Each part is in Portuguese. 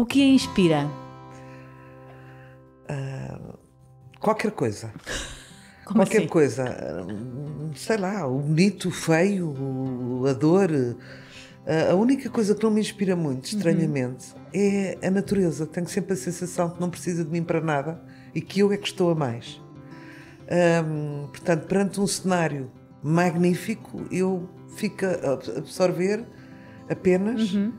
O que a inspira? Uh, qualquer coisa. Como qualquer assim? coisa. Sei lá, o bonito, o feio, a dor. A única coisa que não me inspira muito, uhum. estranhamente, uhum. é a natureza. Tenho sempre a sensação que não precisa de mim para nada e que eu é que estou a mais. Um, portanto, perante um cenário magnífico, eu fico a absorver apenas uhum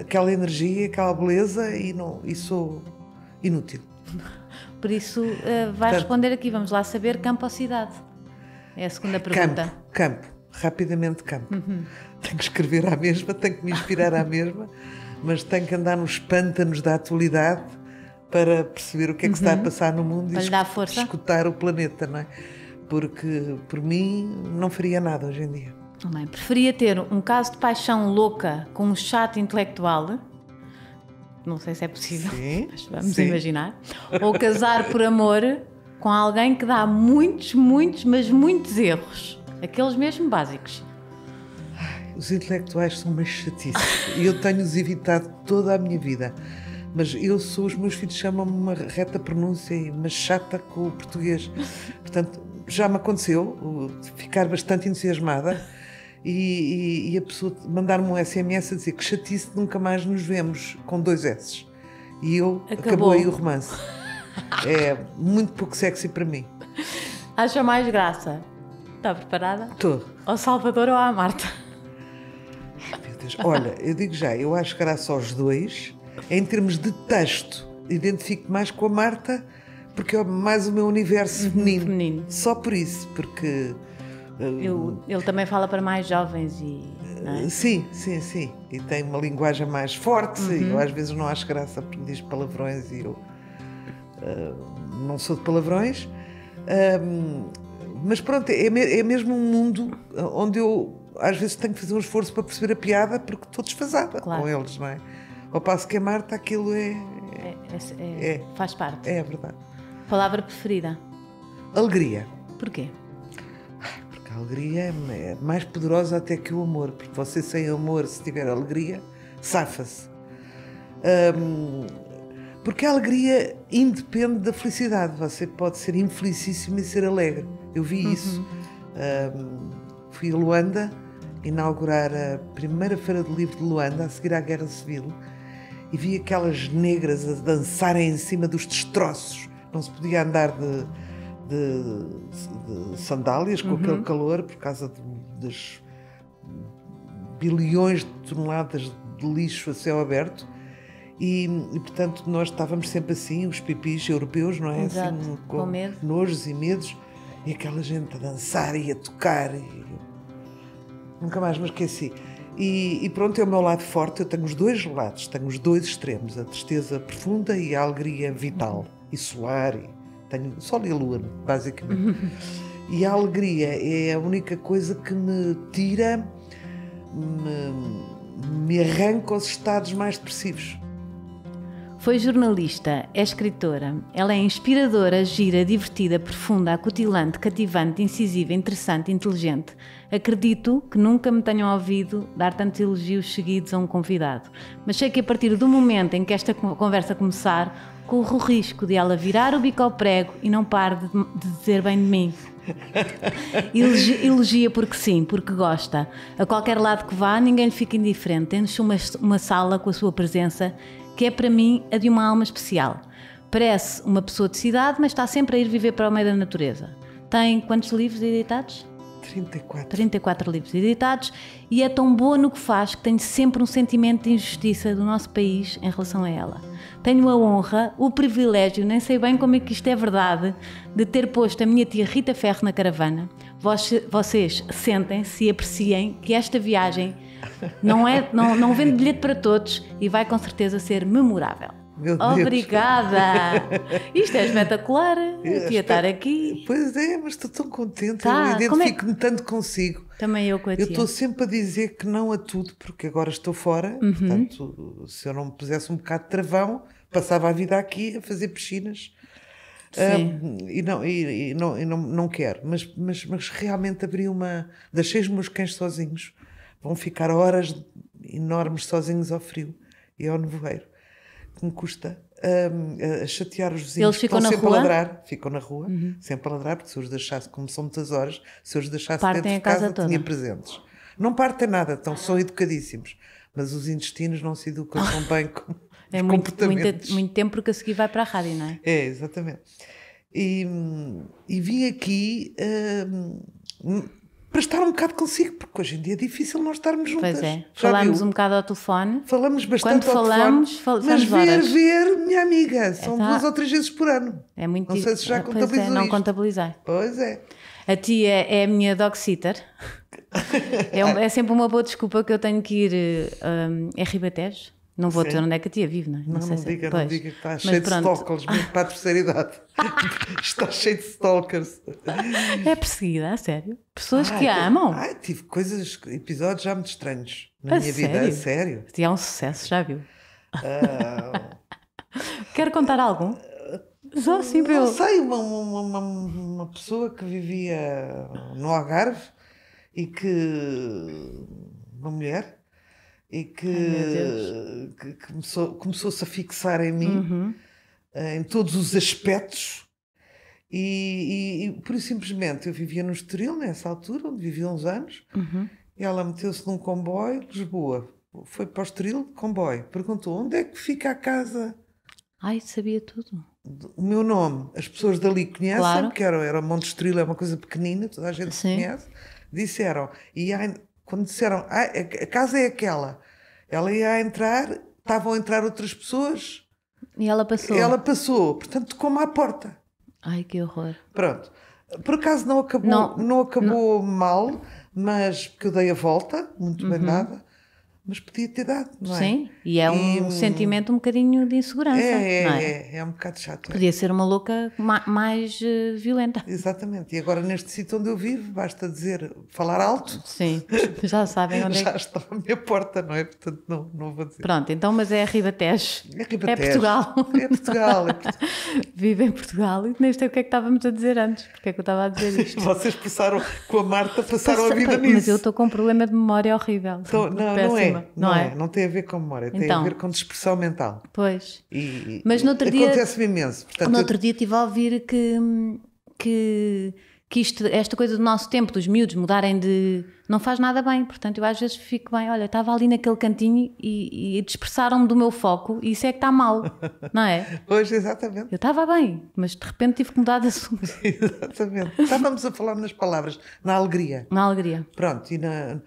aquela energia, aquela beleza e, não, e sou inútil. Por isso, uh, vai responder aqui, vamos lá saber campo ou cidade? É a segunda pergunta. Campo, campo rapidamente campo. Uhum. Tenho que escrever à mesma, tenho que me inspirar à mesma, mas tenho que andar nos pântanos da atualidade para perceber o que é que uhum. está a uhum. passar no mundo para e escutar o planeta, não é? Porque, por mim, não faria nada hoje em dia. A preferia ter um caso de paixão louca com um chato intelectual. Não sei se é possível, sim, mas vamos sim. imaginar. Ou casar por amor com alguém que dá muitos, muitos, mas muitos erros. Aqueles mesmo básicos. Ai, os intelectuais são mais chatices e eu tenho-os evitado toda a minha vida. Mas eu sou, os meus filhos chamam-me uma reta pronúncia e uma chata com o português. Portanto, já me aconteceu ficar bastante entusiasmada e, e, e a pessoa mandar-me um SMS a dizer que chatice, nunca mais nos vemos, com dois S's. E eu, acabou, acabou aí o romance. é muito pouco sexy para mim. Acha mais graça? Está preparada? Estou. Ao Salvador ou à Marta? Ai, meu Deus. Olha, eu digo já, eu acho graça aos dois. Em termos de texto, identifico mais com a Marta, porque é mais o meu universo uhum, feminino. feminino. Só por isso, porque ele, ele também fala para mais jovens e. É? Sim, sim, sim. E tem uma linguagem mais forte. Uhum. Eu às vezes não acho graça porque diz palavrões e eu uh, não sou de palavrões. Um, ah, mas pronto, é, é, mesmo um mundo onde eu às vezes tenho que fazer um esforço para perceber a piada porque estou desfasada claro. com eles, não é? Ao passo que a Marta aquilo é, é. é, é, é. Faz parte. É verdade. Palavra preferida? Alegria. Porquê? alegria é, é mais poderosa até que o amor, porque você sem amor, se tiver alegria, safa-se. Um, porque a alegria independe da felicidade. Você pode ser infelicíssimo e ser alegre. Eu vi uhum. isso. Um, fui a Luanda inaugurar a primeira Feira do Livro de Luanda, a seguir à Guerra Civil, e vi aquelas negras a dançarem em cima dos destroços. Não se podia andar de, de, de sandálias com uhum. aquele calor por causa de, das bilhões de toneladas de lixo a céu aberto. E, e, portanto nós estávamos sempre assim, os pipis europeus, não é? Assim, Exato, assim, com, com medo. nojos e medos, e aquela gente a dançar e a tocar. E... Nunca mais me esqueci. E, e, pronto, é o meu lado forte, eu tenho os dois lados, tenho os dois extremos, a tristeza profunda e a alegria vital uhum. e solar. E... Tenho sol e lua, basicamente. e a alegria é a única coisa que me tira, me, me arranca aos estados mais depressivos. Foi jornalista, é escritora. Ela é inspiradora, gira, divertida, profunda, acutilante, cativante, incisiva, interessante, inteligente. Acredito que nunca me tenham ouvido dar tantos elogios seguidos a um convidado. Mas sei que a partir do momento em que esta conversa começar, corro o risco de ela virar o bico ao prego e não pare de, de dizer bem de mim. Elogia, porque sim, porque gosta. A qualquer lado que vá, ninguém lhe fica indiferente. tem uma, uma sala com a sua presença, que é para mim a de uma alma especial. Parece uma pessoa de cidade, mas está sempre a ir viver para o meio da natureza. Tem quantos livros editados? 34. 34 livros editados e é tão boa no que faz que tenho sempre um sentimento de injustiça do nosso país em relação a ela. Tenho a honra, o privilégio, nem sei bem como é que isto é verdade, de ter posto a minha tia Rita Ferro na caravana. Vocês sentem-se e apreciem que esta viagem não, é, não, não vende bilhete para todos e vai com certeza ser memorável. Meu Obrigada! Deus. Isto é espetacular! É eu queria estar aqui. Pois é, mas estou tão contente, tá, eu é identifico-me é tanto consigo. Também eu com a tia. Eu estou sempre a dizer que não a tudo, porque agora estou fora, uhum. portanto, se eu não me pusesse um bocado de travão, passava a vida aqui a fazer piscinas. Um, e não, e, e, não, e não, não quero, mas, mas, mas realmente abri uma. Deixei os meus cães sozinhos. Vão ficar horas enormes sozinhos ao frio e ao nevoeiro que me custa hum, a, a chatear os vizinhos. Eles ficam na sempre rua? a ladrar, ficam na rua, uhum. sempre a ladrar, porque se os deixasse, como são muitas horas, se os deixasse Partem dentro de casa, casa tinha presentes. Não partem nada, então são educadíssimos. Mas os intestinos não se educam tão bem como é os muito, muito, muito, tempo porque a seguir vai para a rádio, não é? É, exatamente. E, e vim aqui. Hum, para estar um bocado consigo, porque hoje em dia é difícil nós estarmos juntas. Pois é, Já falamos viu? um bocado ao telefone. Falamos bastante Quando falamos, ao telefone. Falamos, mas horas. ver, ver, minha amiga, são então, duas ou três vezes por ano. É muito Não sei se já eh, é, contabilizou é, Não contabilizei. Pois é. A tia é a minha dog sitter. é, é, sempre uma boa desculpa que eu tenho que ir um, eh, a Ribatejo não vou ter onde é que a tia vive, não é? Não, não, sei não se... É. diga, não diga que está Mas cheio pronto. de stalkers, mesmo para a terceira idade. está cheio de stalkers. É perseguida, a sério. Pessoas ah, que a amam. Ah, tive coisas, episódios já muito estranhos na a minha sério? vida, a sério. E é um sucesso, já viu? Ah, contar algum? Só assim para eu. Não sei, uma, uma, uma pessoa que vivia no Algarve e que. Uma mulher e que, Ai, que começou, começou-se a fixar em mim, uhum. Eh, em todos os aspectos. E, e, e por isso simplesmente eu vivia no Estoril nessa altura, onde vivia uns anos, uhum. e ela meteu-se num comboio de Lisboa. Foi para o Estoril, comboio. Perguntou onde é que fica a casa. Ai, sabia tudo. O meu nome, as pessoas dali conhecem, claro. porque era, era Monte Estoril, é uma coisa pequenina, toda a gente Sim. conhece. Disseram, e ai, quando disseram, ah, é a casa é aquela, ela ia entrar, estavam a entrar outras pessoas. E ela passou. Ela passou, portanto, como à porta. Ai, que horror. Pronto. Por acaso não acabou, não, não acabou não. mal, mas porque eu dei a volta, muito uhum. bem nada mas podia ter dado, não é? Sim, e é um, e, um sentimento um bocadinho de insegurança, é, é, não é? É, é um bocado chato. É. Podia é. ser uma louca ma mais uh, violenta. Exatamente, e agora neste sítio onde eu vivo, basta dizer, falar alto. Sim, já sabem onde é Já está a minha porta, não é? Portanto, não, não vou dizer. Pronto, então, mas é Ribatejo. É Ribatejo. É Portugal. É Portugal. É Portugal. Vive em Portugal e nem sei o que é que estávamos a dizer antes, porque é que eu estava a dizer isto. Vocês passaram, com a Marta, passaram Passa, a vida nisso. Mas eu estou com um problema de memória horrível. então não, não é. É? Não, é? é? Não tem a ver com memória, então, tem a então. ver com dispersão mental. Pois. E, mas no outro dia. Acontece-me imenso. Portanto, no outro dia estive a ouvir que. que que isto, esta coisa do nosso tempo, dos miúdos mudarem de. não faz nada bem. Portanto, eu às vezes fico bem, olha, estava ali naquele cantinho e, e dispersaram-me do meu foco e isso é que está mal, não é? Hoje, exatamente. Eu estava bem, mas de repente tive que mudar de assunto. exatamente. Estávamos a falar nas palavras, na alegria. Na alegria. Pronto, e na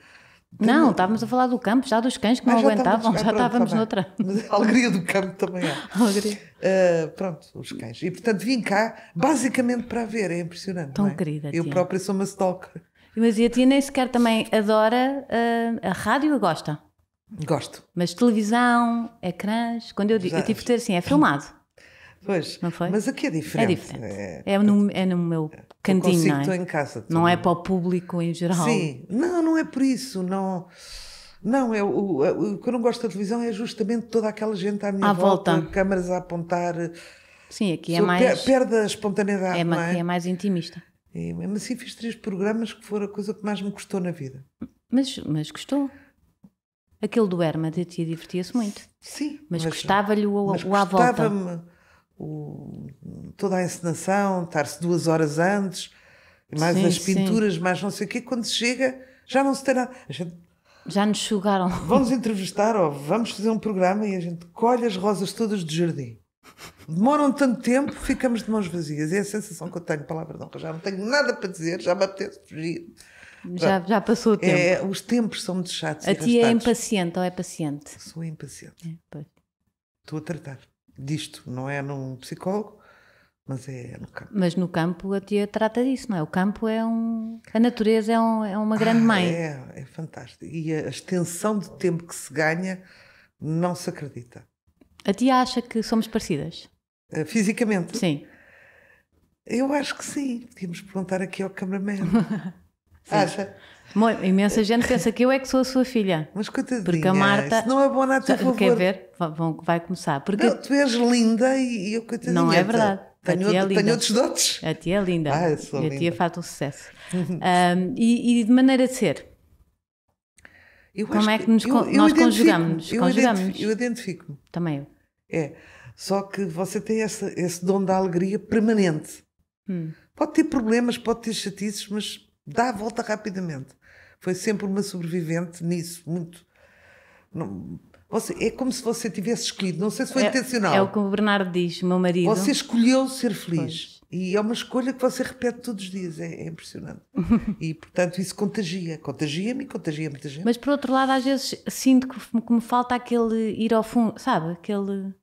não, uma... estávamos a falar do campo, já dos cães que ah, não já aguentavam, já estávamos ah, tá noutra. Mas a alegria do campo também é. alegria. Uh, pronto, os cães. E portanto vim cá basicamente para ver, é impressionante. Tão é? querida. Eu tia. própria sou uma stalker. Mas e a tia nem sequer também adora uh, a rádio, gosta? Gosto. Mas televisão, ecrãs, quando eu digo, eu tive que ter assim, é filmado. Pois, não foi? Mas aqui é, é diferente. É diferente. É, é no, é no meu cantinho, não é? em casa. Não é para o público em geral. Sim, não, não é por isso, não... Não, é o, o que eu não gosto da televisão é justamente toda aquela gente à minha à volta, volta. câmaras a apontar. Sim, aqui é mais... Perde a espontaneidade, é, não é? é mais intimista. E mesmo assim fiz três programas que foram a coisa que mais me custou na vida. Mas, mas gostou. Aquele do Herma de ti divertia-se muito. Sim. Mas, mas gostava-lhe o, mas o à volta. Gostava-me o, toda a encenação, estar-se duas horas antes, mais sim, as pinturas, sim. mais não sei o quê, quando se chega já não se tem nada. Gente, já nos sugaram. Vamos entrevistar ou vamos fazer um programa e a gente colhe as rosas todas do jardim. Demoram tanto tempo, ficamos de mãos vazias. É a sensação que eu tenho, palavra não, já não tenho nada para dizer, já me apetece fugir. Já, já, passou o é, tempo. É, os tempos são muito chatos. A ti é impaciente ou é paciente? Sou impaciente. É, Estou a tratar disto, não é num psicólogo, mas é no campo. Mas no campo a tia trata disso, não é? O campo é um. A natureza é, um, é uma grande ah, mãe. É, é fantástico. E a extensão de tempo que se ganha não se acredita. A tia acha que somos parecidas? Ah, fisicamente? Sim. Eu acho que sim. Tínhamos de perguntar aqui ao cameraman. Acha? imensa gente pensa que eu é que sou a sua filha. Mas coitadinha, porque a Marta, não é boa na por Quer ver? Vai começar. Porque... Não, tu és linda e eu coitadinha. Não é tá, verdade. Tenho, outro, é linda. tenho outros dotes. A tia é linda. Ah, a linda. tia faz um sucesso. um, e, e de maneira de ser, eu Como é que nos, eu, eu nós conjugamos? Eu identifico-me. Identifico Também eu. É. Só que você tem esse, esse dom da alegria permanente. Hum. Pode ter problemas, pode ter chatices, mas dá a volta rapidamente foi sempre uma sobrevivente nisso, muito. Não, você, é como se você tivesse escolhido, não sei se foi é, intencional. É o que o Bernardo diz, meu marido. Você escolheu ser feliz. Pois. E é uma escolha que você repete todos os dias, é, é impressionante. e, portanto, isso contagia. Contagia-me e contagia muita gente. Mas, por outro lado, às vezes sinto que, que me falta aquele ir ao fundo, sabe? Aquele.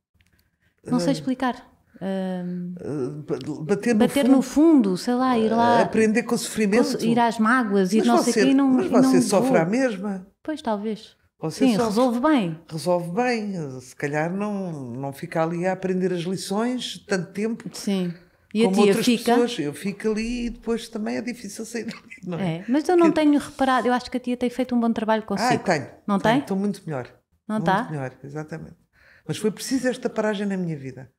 Não sei ah, explicar. Uh, bater, no, bater fundo, no, fundo, sei lá, ir lá. É, aprender com o sofrimento. Com, ir às mágoas, ir não sei quê quem não. Mas você não sofre vou. a mesma. Pois, talvez. Você Sim, sofre, resolve bem. Resolve bem. Se calhar não, não fica ali a aprender as lições tanto tempo. Sim. E como a tia outras fica? pessoas, eu fico ali e depois também é difícil sair dali, é? é? mas eu não que... tenho reparado, eu acho que a tia tem feito um bom trabalho consigo. Ah, tenho. Não tenho, tem? Estou muito melhor. Não está? melhor, exatamente. Mas foi preciso esta paragem na minha vida.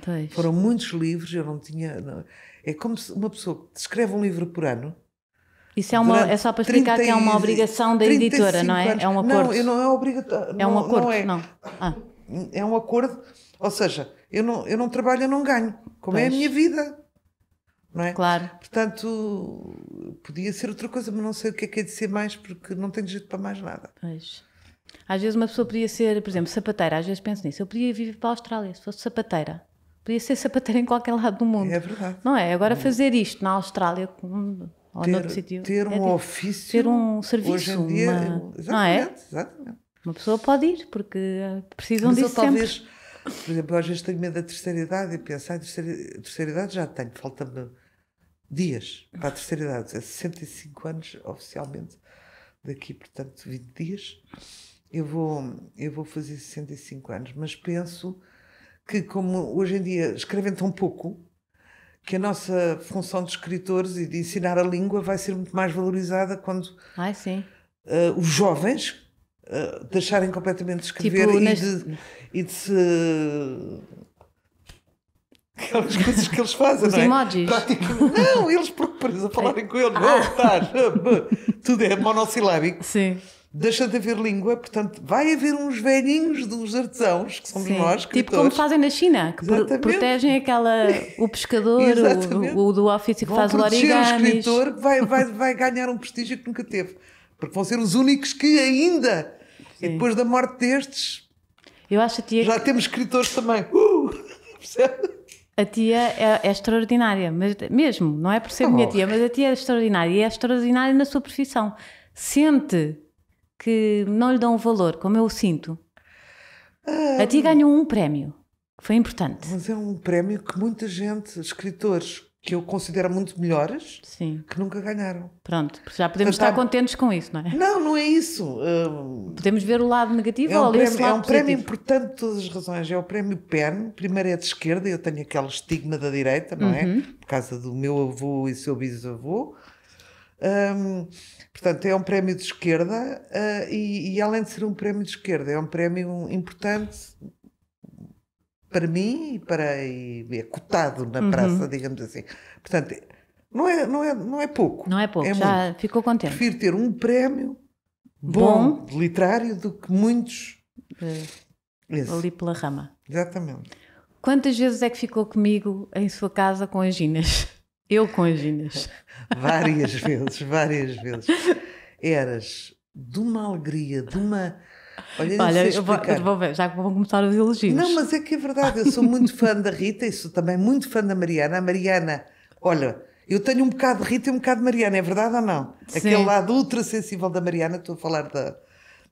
Pois. Foram muitos livros, eu não tinha. Não. É como se uma pessoa escreve um livro por ano. Isso é, uma, é só para explicar que é uma obrigação da editora, não é? Anos. É um acordo. Não, não é obrigatório. É um acordo, não. É. não. Ah. é um acordo, ou seja, eu não, eu não trabalho, eu não ganho. Como pois. é a minha vida. Não é? Claro. Portanto, podia ser outra coisa, mas não sei o que é que é de ser mais, porque não tenho jeito para mais nada. Pois. Às vezes uma pessoa podia ser, por exemplo, sapateira, às vezes penso nisso. Eu podia viver para a Austrália se fosse sapateira. Podia ser sapateiro em qualquer lado do mundo. É verdade. Não é? Agora hum. fazer isto na Austrália, ou noutro sítio. Ter é um é, ofício. Ter um serviço. Hoje em dia, uma, exatamente, não é? Exatamente. Uma pessoa pode ir, porque eh, precisam Mas disso eu, sempre. talvez, Por exemplo, às vezes tenho medo da terceira idade e penso, ah, a terceira, terceira idade já tenho, falta-me dias para a terceira idade. É 65 anos, oficialmente, daqui, portanto, 20 dias. Eu vou, eu vou fazer 65 anos, mas penso que, como hoje em dia escrevem tão pouco, que a nossa função de escritores e de ensinar a língua vai ser muito mais valorizada quando Ai, uh, os jovens uh, deixarem completamente de tipo, escrever tipo, e, nas... de, e, de, se. Aquelas coisas que eles fazem, Os não é? emojis. Não, eles procuram a falarem com ele, não, ah. estás. Tudo é monossilábico. Sim deixa de haver língua, portanto, vai haver uns velhinhos dos artesãos, que somos Sim. nós, escritores. Tipo como fazem na China, que protegem aquela, o pescador, o, o, do ofício que vão faz o origami. o escritor vai, vai, vai ganhar um prestígio que nunca teve, porque vão ser os únicos que ainda, Sim. e depois da morte destes, Eu acho tia... já temos escritores também. Uh! A tia é, é, extraordinária, mas mesmo, não é por ser oh. minha tia, mas a tia é extraordinária e é extraordinária na sua profissão. Sente que não lhe dão valor, como eu o sinto. Um, a ti ganhou um prémio, que foi importante. Mas é um prémio que muita gente, escritores que eu considero muito melhores, Sim. que nunca ganharam. Pronto, já podemos estar contentes com isso, não é? Não, não é isso. Um, podemos ver o lado negativo é um ou prémio, é lado É um positivo. prémio importante por todas as razões. É o prémio PEN, primeiro é de esquerda, eu tenho aquele estigma da direita, não é? uhum. é? Por causa do meu avô e seu bisavô. Um, portanto, é um prémio de esquerda uh, e, e, além de ser um prémio de esquerda, é um prémio importante para mim e para e é cotado na uhum. praça, uhum. digamos assim. Portanto, não é, não é, não é pouco. Não é pouco, é já muito. ficou contente. Prefiro ter um prémio bom, bom. literário do que muitos. Uh, ali pela rama. Exatamente. Quantas vezes é que ficou comigo em sua casa com as Ginas? Eu com as Ginas. várias vezes, várias vezes. Eras de uma alegria, de uma. Olha, Olha eu vou, eu vou ver, já que vão começar os elogios. Não, mas é que é verdade, eu sou muito fã da Rita e sou também muito fã da Mariana. A Mariana, olha, eu tenho um bocado de Rita e um bocado de Mariana, é verdade ou não? Sim. Aquele lado ultra sensível da Mariana, estou a falar da,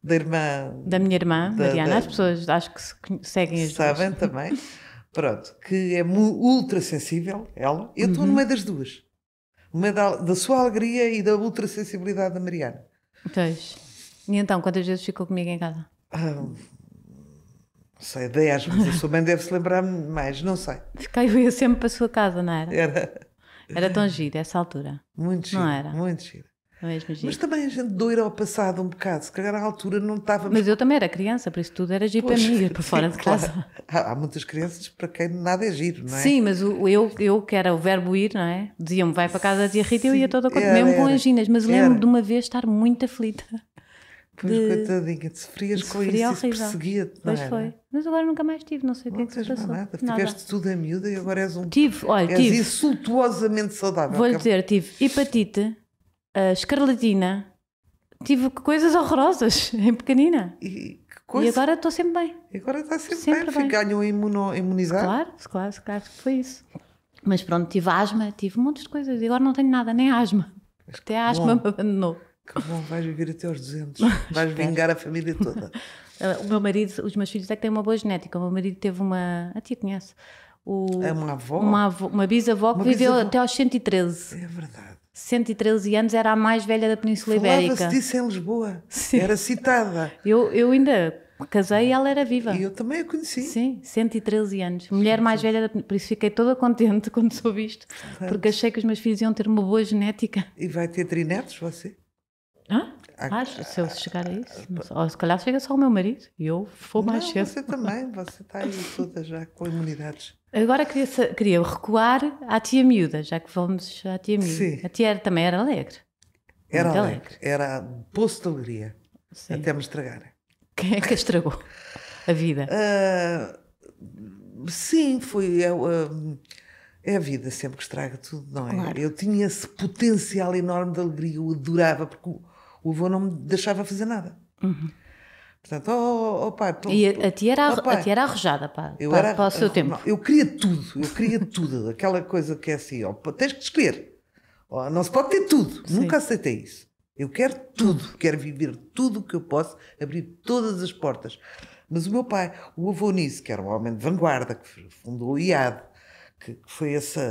da irmã. Da minha irmã, da, Mariana. Da, as pessoas acho que seguem as Sabem duas. também. Pronto, que é ultra sensível, ela. Eu estou uhum. no meio das duas. No meio da, da sua alegria e da ultra sensibilidade da Mariana. Pois. E então, quantas vezes ficou comigo em casa? Ah, não sei, dei mas vezes. A sua mãe deve se lembrar mais, não sei. ficava eu sempre para a sua casa, não era? Era. Era tão giro essa altura. Muito giro. Não era? Muito giro mesmo é Mas também a gente doira ao passado um bocado, se calhar à altura não estava Mas eu também era criança, por isso tudo era giro pois, para mim, para fora de casa. Há, há, muitas crianças para quem nada é giro, não é? Sim, mas o, eu, eu que era o verbo ir, não é? Diziam-me vai para casa da tia Rita, e eu ia toda conta, mesmo com anginas, mas lembro de uma vez estar muito aflita. Pois, de... coitadinha, te sofrias com isso, isso perseguia-te, Pois era? foi. Mas agora nunca mais tive, não sei o que é que se passou. Nada. nada. Tiveste tudo a miúda e agora és um... Tive, olha, és tive. insultuosamente saudável. Vou-lhe é dizer, tive hepatite, a escarlatina, tive coisas horrorosas em pequenina. E, e agora estou sempre bem. E agora está sempre, sempre bem, bem. ganham imuno, imunizar. Claro, claro, claro, foi isso. Mas pronto, tive asma, tive um monte de coisas e agora não tenho nada, nem asma. Mas Até a asma bom. me abandonou. Que bom, vais viver até aos 200. Vais vingar a família toda. o meu marido, os meus filhos é que têm uma boa genética. O meu marido teve uma. A tia conhece. O, é uma avó? Uma, avó, uma bisavó que uma viveu bisavó. até aos 113. É verdade. 113 anos, era a mais velha da Península Ibérica. Falava-se disso em Lisboa. Sim. Era citada. Eu, eu ainda casei e ela era viva. E eu também a conheci. Sim, 113 anos. Mulher mais velha, da Península. por isso fiquei toda contente quando soube isto, porque achei que os meus filhos iam ter uma boa genética. E vai ter trinetos você? Hã? Ah, ah se eu chegar a isso. Ah, Ou se calhar chega só o meu marido e eu vou mais cedo. Você também, você está aí toda já com imunidades. Agora queria, queria recuar à tia miúda, já que vamos à tia miúda. Sim. A tia era, também era alegre. Era alegre. alegre. Era poço de alegria. Sim. Até me estragar. Quem é que a estragou a vida? Uh, sim, foi. Eu, é, ah, é a vida sempre que estraga tudo, não é? Claro. Eu tinha esse potencial enorme de alegria, eu adorava, porque o, o avô não me deixava fazer nada. Uhum. Portanto, oh, oh pá, tô, e a, a tia era, oh, a tia era arrojada pá, eu era, para o seu tempo. Não, eu queria tudo, eu queria tudo. Aquela coisa que é assim, ó, tens que escolher. não se pode ter tudo. Sim. Nunca aceitei isso. Eu quero tudo, quero viver tudo o que eu posso, abrir todas as portas. Mas o meu pai, o avô Nisso, que era um homem de vanguarda, que fundou o IAD, que, que foi essa,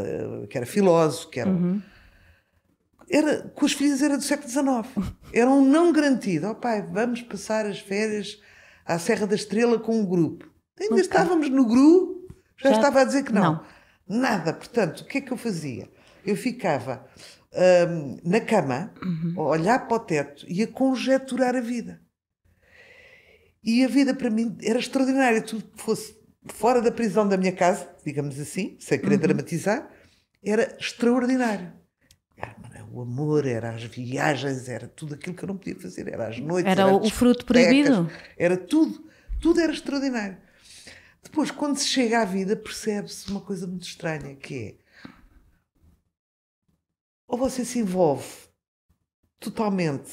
que era filósofo, que era. Uhum era, com as filhas era do século XIX. Era um não garantido. Ó oh, pai, vamos passar as férias à Serra da Estrela com um grupo. Ainda okay. estávamos no GRU, já, já, estava a dizer que não. não. Nada. Portanto, o que é que eu fazia? Eu ficava hum, na cama, uhum. a olhar para o teto e a conjeturar a vida. E a vida para mim era extraordinária. Tudo que fosse fora da prisão da minha casa, digamos assim, sem querer uhum. dramatizar, era extraordinário o amor, era as viagens, era tudo aquilo que eu não podia fazer, era as noites. Era, era o fruto proibido. Era tudo, tudo era extraordinário. Depois, quando se chega à vida, percebe-se uma coisa muito estranha, que é ou você se envolve totalmente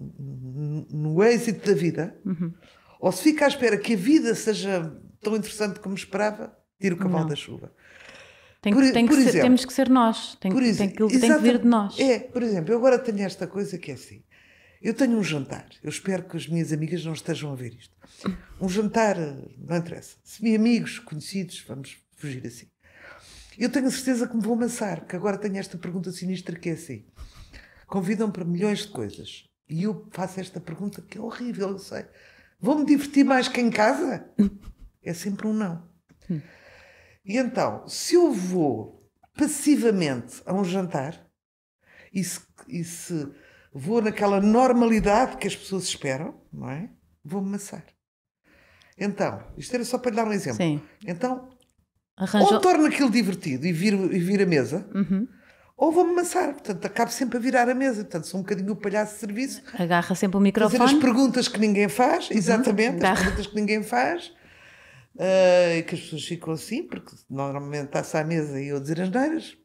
no êxito da vida, uhum. ou se fica à espera que a vida seja tão interessante como esperava, tira o cavalo não. da chuva. Tem, por, tem por exemplo, temos que ser nós, tem, por tem, que, tem que vir de nós. É, por exemplo, eu agora tenho esta coisa que é assim. Eu tenho um jantar, eu espero que as minhas amigas não estejam a ver isto. Um jantar, não interessa. Se me amigos, conhecidos, vamos fugir assim. Eu tenho a certeza que me vou amassar, que agora tenho esta pergunta sinistra que é assim. Convidam para milhões de coisas. E eu faço esta pergunta que é horrível, eu sei. Vou-me divertir mais que em casa? É sempre um não. Hum. E então, se eu vou passivamente a um jantar e se, e se vou naquela normalidade que as pessoas esperam, não é? Vou-me maçar. Então, isto era só para lhe dar um exemplo. Sim. Então, Arranjou... ou torno aquilo divertido e viro, e viro a mesa, uhum. ou vou-me amassar, Portanto, acabo sempre a virar a mesa. Portanto, sou um bocadinho o palhaço de serviço. Agarra sempre o microfone. Fazer as perguntas que ninguém faz, uhum. exatamente, uhum. as perguntas que ninguém faz uh, que as pessoas ficam assim, porque normalmente está-se à mesa e eu dizer as neiras.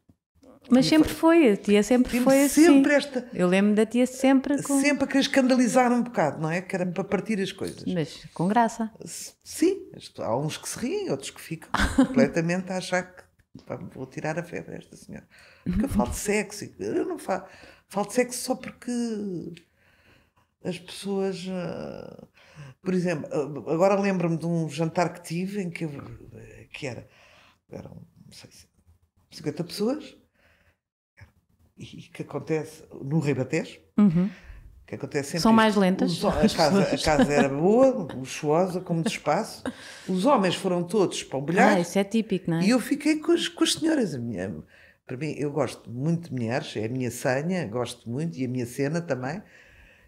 Mas sempre foi, a tia sempre, foi assim. esta, eu lembro da tia sempre com... Sempre a querer escandalizar um bocado, não é? Que era para partir as coisas. Mas com graça. Sim, há uns que se riem, outros que ficam completamente a achar que pá, vou tirar a febre esta senhora. Porque eu falo de sexo, eu não falo, falo de sexo só porque as pessoas. Ah, por exemplo, ah, agora lembro-me de um jantar que tive em que, que era, eram, não sei, 50 pessoas, e que acontece no Ribatejo. Uhum. Que acontece sempre São isto. mais lentas. Os, a, casa, a, casa, era boa, luxuosa, com muito espaço. Os homens foram todos para o bilhar. Ah, isso é típico, não é? E eu fiquei com as, com as senhoras. A minha, para mim, eu gosto muito de mulheres, é a minha senha, gosto muito, e a minha cena também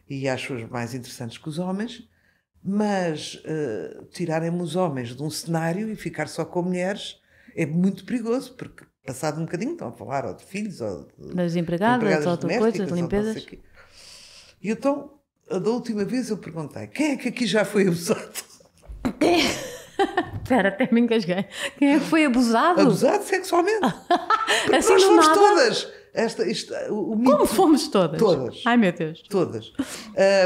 e acho-as mais interessantes que os homens, mas uh, eh, tirarem os homens de um cenário e ficar só com mulheres é muito perigoso, porque passado um bocadinho estão a falar ou de filhos ou de, das empregadas, empregadas ou outra coisa, de limpezas. E então, da última vez eu perguntei: quem é que aqui já foi abusado? Espera, até me engasguei. Quem é que foi abusado? Abusado sexualmente. assim nós somos nada. todas. Esta, o, o mito, Como fomos todas? Todas. Ai meu Deus. Todas.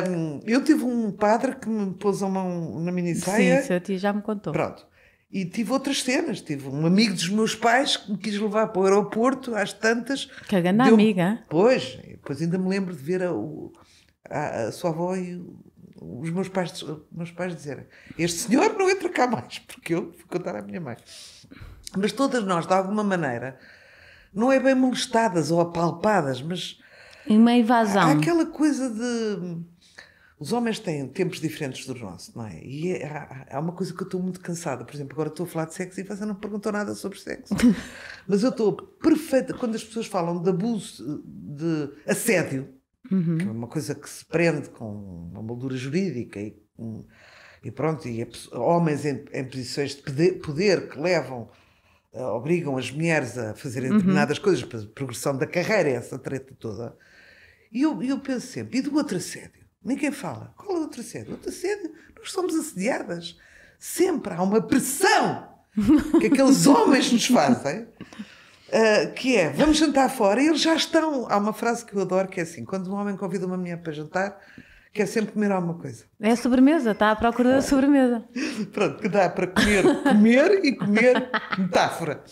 Um, eu tive um padre que me pôs a mão na mini saia. Sim, tio já me contou. Pronto. E tive outras cenas. Tive um amigo dos meus pais que me quis levar para o aeroporto às tantas. Que é grande deu... amiga. Pois, pois ainda me lembro de ver a, a, a sua avó e os meus pais, meus pais dizerem: Este senhor não entra cá mais, porque eu fui contar à minha mãe. Mas todas nós, de alguma maneira não é bem molestadas ou apalpadas, mas. E uma evasão. Há aquela coisa de. Os homens têm tempos diferentes do nosso, não é? E é, há, uma coisa que eu estou muito cansada. Por exemplo, agora estou a falar de sexo e você não perguntou nada sobre sexo. Mas eu estou perfeita. Quando as pessoas falam de abuso, de assédio, uhum. que é uma coisa que se prende com uma moldura jurídica e, e pronto, e homens em, em posições de poder que levam eh, obrigam as mulheres a fazerem uhum. determinadas coisas, para a progressão da carreira, essa treta toda. E eu, eu penso sempre, e do outro assédio? Ninguém fala. Qual é o outro assédio? O outro assédio, nós somos assediadas. Sempre há uma pressão que aqueles homens nos fazem, uh, que é, vamos jantar fora, e eles já estão. Há uma frase que eu adoro que é assim, quando um homem convida uma mulher para jantar, quer é sempre comer alguma coisa. É a sobremesa, está à procura da sobremesa. Pronto, que dá para comer, comer e comer, metáfora.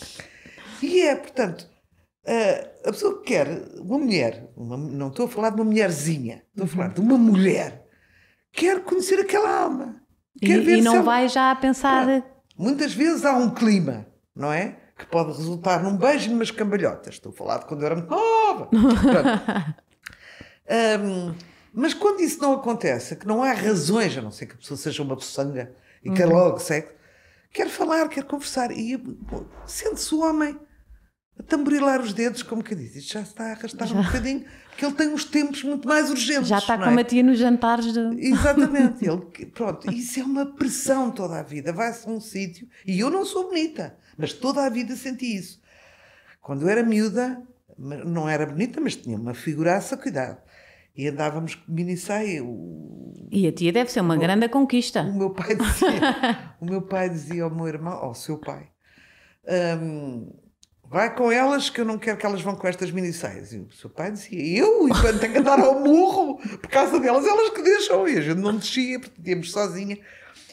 E é, portanto, a pessoa que quer, uma mulher, uma, não estou a falar de uma mulherzinha, estou a falar uhum. de uma mulher, quer conhecer aquela alma. Quer e, ver e não é vai já a pensar. Pronto, muitas vezes há um clima, não é? Que pode resultar num beijo e cambalhotas. Estou a falar de quando eu era muito nova. Pronto. um, mas quando isso não acontece, que não há razões, a não ser que a pessoa seja uma poçanga e uhum. quer logo sexo, quer falar, quer conversar. E sente-se o homem a tamborilar os dedos, como que diz, isto já está a arrastar um bocadinho, porque ele tem uns tempos muito mais urgentes. Já está com a é? tia nos jantares. De... Exatamente. Ele, pronto, isso é uma pressão toda a vida. Vai-se a um sítio, e eu não sou bonita, mas toda a vida senti isso. Quando eu era miúda, não era bonita, mas tinha uma figuraça, cuidado e andávamos com mini saia. O, e a tia deve ser uma o, grande conquista. O meu pai dizia, o meu pai dizia ao meu irmão, ao seu pai, um, vai com elas que eu não quero que elas vão com estas mini saias. E o seu pai dizia, eu? Enquanto tenho que andar ao morro por causa delas, elas que deixam. E a gente não descia, porque íamos sozinha.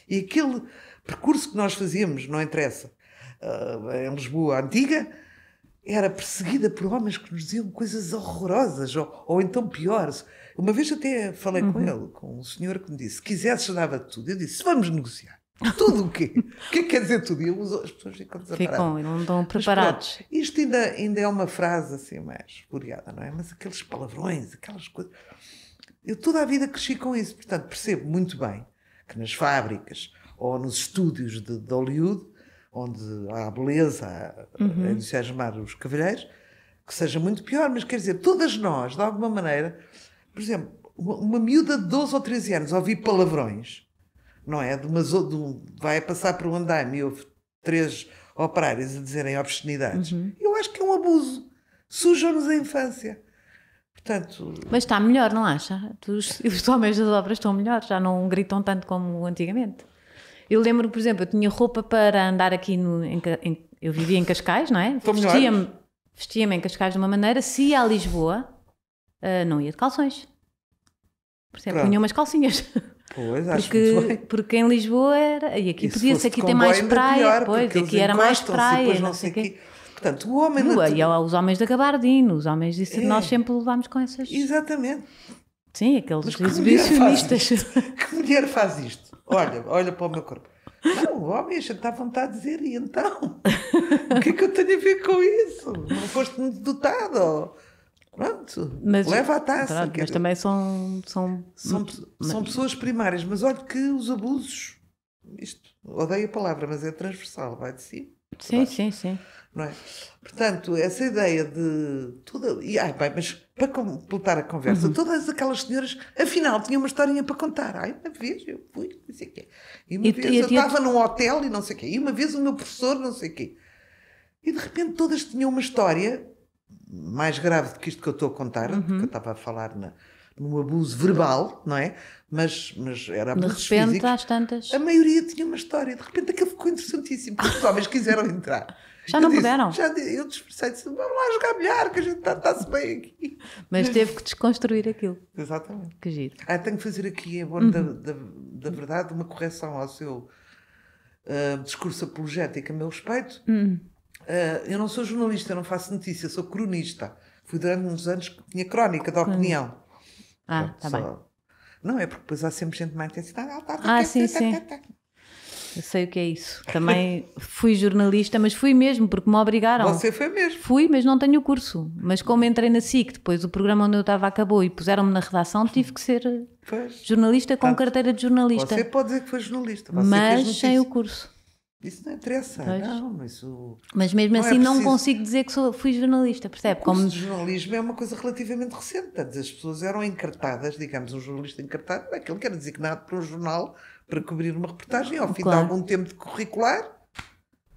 E aquele percurso que nós fazíamos, não interessa, uh, em Lisboa antiga, era perseguida por homens que nos diziam coisas horrorosas, ou, ou então piores. Uma vez até falei uhum. com ele, com um senhor que me disse: se quisesse, dava tudo. Eu disse: vamos negociar. Tudo o quê? o que é quer dizer tudo? E eu, as pessoas ficam desamparadas. Ficam, não estão preparados. Mas, pronto, isto ainda, ainda é uma frase assim mais furiada, não é? Mas aqueles palavrões, aquelas coisas. Eu toda a vida cresci com isso, portanto percebo muito bem que nas fábricas ou nos estúdios de, de Hollywood onde há beleza uhum. a entusiasmar os cavalheiros, que seja muito pior, mas quer dizer, todas nós, de alguma maneira, por exemplo, uma, uma miúda de 12 ou 13 anos ouvir palavrões, não é? De uma, de um, vai passar por um andaime e ouve três operários a dizerem obscenidades. Uhum. Eu acho que é um abuso. Sujam-nos a infância. Portanto... Mas está melhor, não acha? Os, os homens das obras estão melhor, já não gritam tanto como antigamente. Eu lembro, por exemplo, eu tinha roupa para andar aqui no. Em, em, eu vivia em Cascais, não é? Vestia-me vestia em Cascais de uma maneira. Se ia a Lisboa, uh, não ia de calções. Por exemplo, punha umas calcinhas. Pois, acho porque, porque em Lisboa era. E aqui podia-se, aqui ter mais praia. Pior, pois, aqui era mais praia, não sei quê. Portanto, o homem. E os homens da gabardina, os homens disso, é. nós sempre levámos com essas. Exatamente. Sim, aqueles Mas que exibicionistas. Que mulher faz isto? Olha, olha para o meu corpo. Não, homem, já está à vontade de dizer, e então? O que é que eu tenho a ver com isso? Não foste dotado. Pronto, mas, leva a taça. Pronto, mas dizer. também são, são... São, são pessoas primárias. Mas olha que os abusos, isto, odeio a palavra, mas é transversal, vai de cima. Sim, sim, sim não é? Portanto, essa ideia de tudo E, ai, bem, mas para completar a conversa, uhum. todas aquelas senhoras, afinal, tinham uma historinha para contar. Ai, uma vez eu fui, não sei o quê. E uma e, vez e, eu estava num hotel e não sei o quê. E uma vez o meu professor, não sei o quê. E de repente todas tinham uma história mais grave do que isto que eu estou a contar, uhum. eu estava a falar na, num abuso verbal, não é? Mas, mas era abuso De repente, físicos. às tantas. A maioria tinha uma história, de repente aquilo ficou interessantíssimo, porque os homens quiseram entrar. Já não puderam? Já, eu disse, disse, vamos lá jogar bilhar, que a gente está-se tá, bem aqui. Mas teve que desconstruir aquilo. Exatamente. Que giro. Ah, tenho que fazer aqui, em é bom uhum. da, da, da, verdade, uma correção ao seu uh, discurso apologético a meu respeito. Uhum. Uh, eu não sou jornalista, eu não faço notícia, sou cronista. Fui durante uns anos que tinha crónica da opinião. Ah, está bem. Não, é porque depois há sempre gente mais intensidade. Ah, tá, tá, ah sim, sim. Eu sei o que é isso. Também fui jornalista, mas fui mesmo, porque me obrigaram. Você foi mesmo? Fui, mas não tenho o curso. Mas como entrei na SIC, depois o programa onde eu estava acabou e puseram-me na redação, tive que ser eh, pois, jornalista com carteira de jornalista. Você pode dizer que foi jornalista, mas sem o curso. Isso não interessa, pois. não. Isso mas mesmo não é assim é não consigo dizer que sou, fui jornalista, percebe? O curso Como... de jornalismo é uma coisa relativamente recente. As pessoas eram encartadas, digamos, um jornalista encartado, é aquele que era designado para um jornal para cobrir uma reportagem, ao fim claro. de algum tempo de curricular,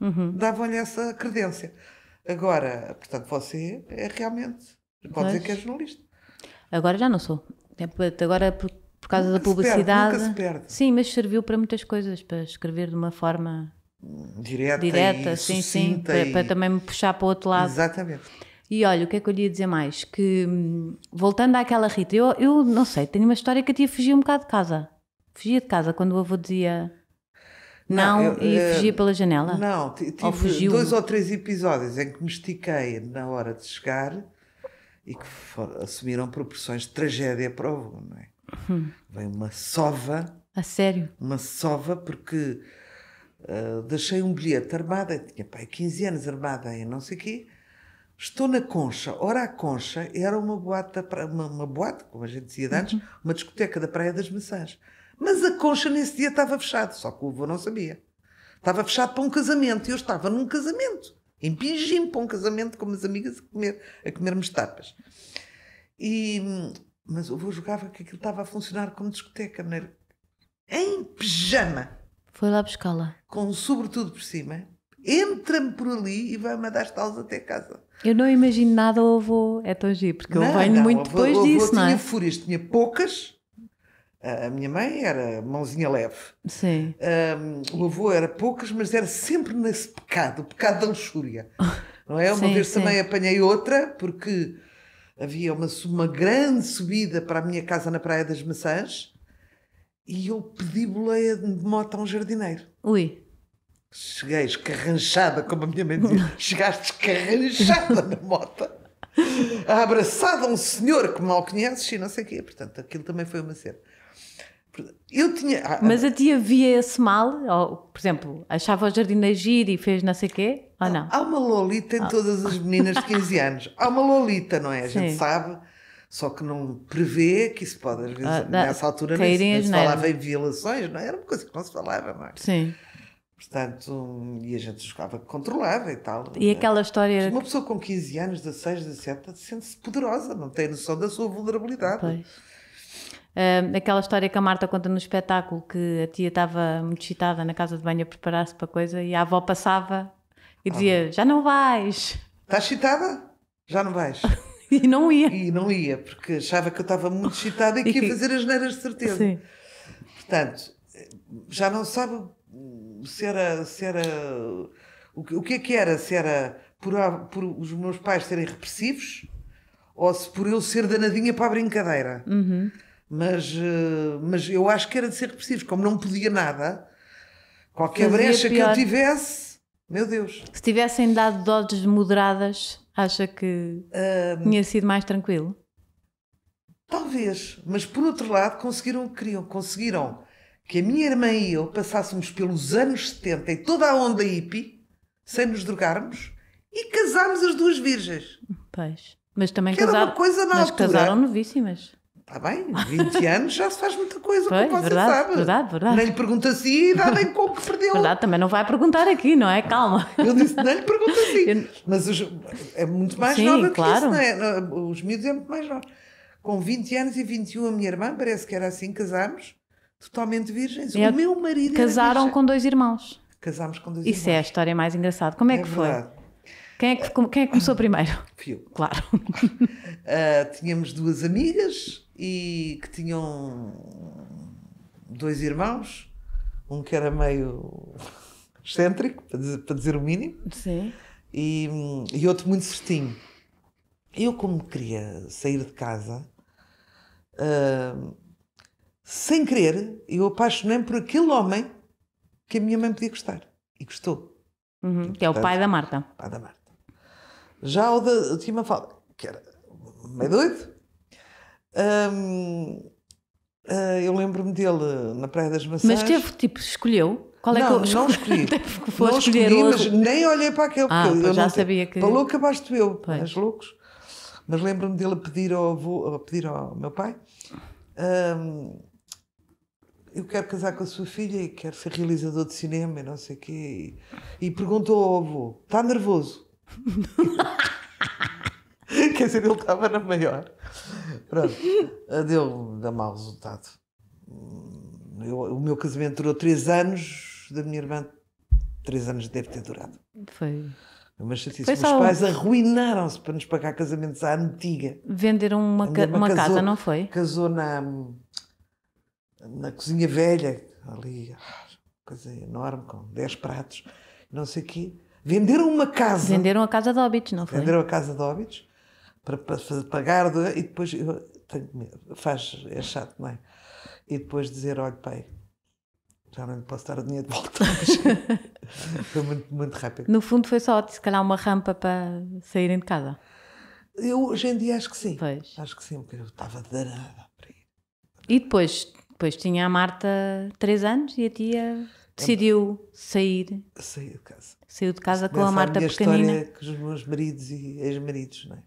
uhum. davam-lhe essa credência. Agora, portanto, você é realmente, pode dizer que é jornalista. Agora já não sou. É, agora, é por, por causa nunca da publicidade. Perde, nunca se perde. Sim, mas serviu para muitas coisas, para escrever de uma forma direta, direta sim, sim, para, e... para, também me puxar para o outro lado. Exatamente. E olha, o que é que eu lhe ia dizer mais? Que hum, voltando àquela Rita, eu, eu não sei, tenho uma história que a tia fugiu um bocado de casa. Fugia de casa quando o avô dizia não, não eu, e eh, fugia pela janela? Não, tive dois ou três episódios em que me estiquei na hora de chegar e que for, assumiram proporções de tragédia para o avô, não é? Hum. uma sova. A sério? Uma sova, porque uh, deixei um bilhete armada, tinha pai 15 anos armada e não sei o quê. Estou na Concha. Ora, a Concha era uma boate, pra... uma, uma boate como a gente dizia antes, uhum. uma discoteca da Praia das Maçãs. Mas a concha nesse dia estava fechada, só que o avô não sabia. Estava fechado para um casamento e eu estava num casamento, em Pingim, para um casamento com as amigas a, comer, a comermos tapas. E, mas o avô jogava que aquilo estava a funcionar como discoteca, maneira, em pijama. Foi lá para escola. Com um sobretudo por cima. Entra-me por ali e vai-me dar estalos até casa. Eu não imagino nada ao avô, é tão giro, porque não, eu venho não, muito avô, depois avô disso, não é? tinha fúrias, tinha poucas, a minha mãe era mãozinha leve. Sim. Um, o avô era poucas, mas era sempre nesse pecado, o pecado da luxúria. Não é? Uma sim, vez sim. também apanhei outra, porque havia uma, uma grande subida para a minha casa na Praia das Maçãs e eu pedi boleia de moto a um jardineiro. Ui. Cheguei escarranchada, como a minha mãe dizia, chegaste escarranchada na moto abraçada a um senhor que mal conheces e não sei o quê. Portanto, aquilo também foi uma cena. Eu tinha. Ah, ah, Mas a tia via esse mal? Ou, por exemplo, achava o jardineiro agir e fez não sei o quê? Ou não? Há uma Lolita em ah. todas as meninas de 15 anos. Há uma Lolita, não é? A gente Sim. sabe, só que não prevê que isso pode, às vezes, ah, nessa altura, nem, nem se falava em violações, não é? Era uma coisa que não se falava, não é? Sim. Portanto, e a gente jogava que controlava e tal. E é? aquela história. Uma pessoa com 15 anos, 16, 17, sente-se poderosa, não tem noção da sua vulnerabilidade. Pois. Uh, aquela história que a Marta conta no espetáculo, que a tia estava muito excitada na casa de banho a preparar-se para coisa e a avó passava e dizia: ah. Já não vais. Estás excitada? Já não vais. e não ia. E não ia, porque achava que eu estava muito excitada e, e que ia fazer as neiras de certeza. Sim. Portanto, já não sabe se era. Se era o, que, o que é que era? Se era por, por os meus pais serem repressivos ou se por eu ser danadinha para a brincadeira. Uhum. Mas, eh, mas eu acho que era de ser repressivos. Como não podia nada, qualquer Fazia brecha pior. que eu tivesse, meu Deus. Se tivessem dado doses moderadas, acha que um, tinha sido mais tranquilo? Talvez, mas por outro lado, conseguiram o que queriam. Conseguiram que a minha irmã e eu passássemos pelos anos 70 e toda a onda hippie, sem nos drogarmos, e casámos as duas virgens. Pois. Mas também casaram. Mas altura, casaram novíssimas. Está bem, 20 anos já se faz muita coisa, pois, como você verdade, sabe. Verdade, verdade. lhe pergunta assim, dá bem como que perdeu. Verdade, também não vai perguntar aqui, não é? Calma. Eu disse, nem lhe pergunta assim. Eu... Mas os, é muito mais Sim, nova claro. que isso, não é? Os miúdos é muito mais nova. Com 20 anos e 21, a minha irmã, parece que era assim, casámos, totalmente virgens. O é, meu marido Casaram com dois irmãos. Casámos com dois isso irmãos. Isso é a história mais engraçada. Como é, é que verdade. foi? Quem é que, quem é que começou primeiro? Fui Claro. Uh, tínhamos duas amigas e que tinham dois irmãos, um que era meio excêntrico, para dizer, para dizer o mínimo, Sim. E, e outro muito certinho. Eu, como queria sair de casa, uh, sem querer, eu apaixonei-me por aquele homem que a minha mãe podia gostar. E gostou. Uhum, e, portanto, que é o pai da Marta. Pai da Marta. Já o da Tima fala que era meio doido, ah, eu lembro-me dele na Praia das Maçãs. Mas teve, tipo, escolheu? Qual é não, que eu não escolhi. não escolhi, mas nem olhei para aquele. Ah, eu já sabia que. Falou que acabaste eu, pois. mas loucos. Mas lembro-me dele pedir ao, avô, pedir ao meu pai: Eu quero casar com a sua filha e quero ser realizador de cinema e não sei o quê. E perguntou ao avô: Está nervoso? Quer dizer, ele estava na maior. Pronto, deu dá mau resultado. Eu, o meu casamento durou 3 anos, da minha irmã, 3 anos deve ter durado. Foi. Mas se Meus só... pais arruinaram-se para nos pagar casamentos à antiga. Venderam uma, ca... uma casou, casa, não foi? Casou na, na cozinha velha, ali, coisa enorme, com 10 pratos, não sei o quê. Venderam uma casa. Venderam a casa de óbitos, não foi? Venderam a casa de óbitos para, para fazer, pagar e depois eu tenho medo, faz, é chato, não é? E depois dizer, olha pai, já não lhe posso dar o dinheiro de volta. foi muito, muito rápido. No fundo foi só, se calhar, uma rampa para saírem de casa. Eu hoje em dia acho que sim. Pois. Acho que sim, porque eu estava danada para ir. E depois, depois tinha a Marta três anos e a tia é decidiu sair. Saiu de casa. Saiu de casa com a Marta a minha pequenina. história com os meus maridos e ex-maridos, não é?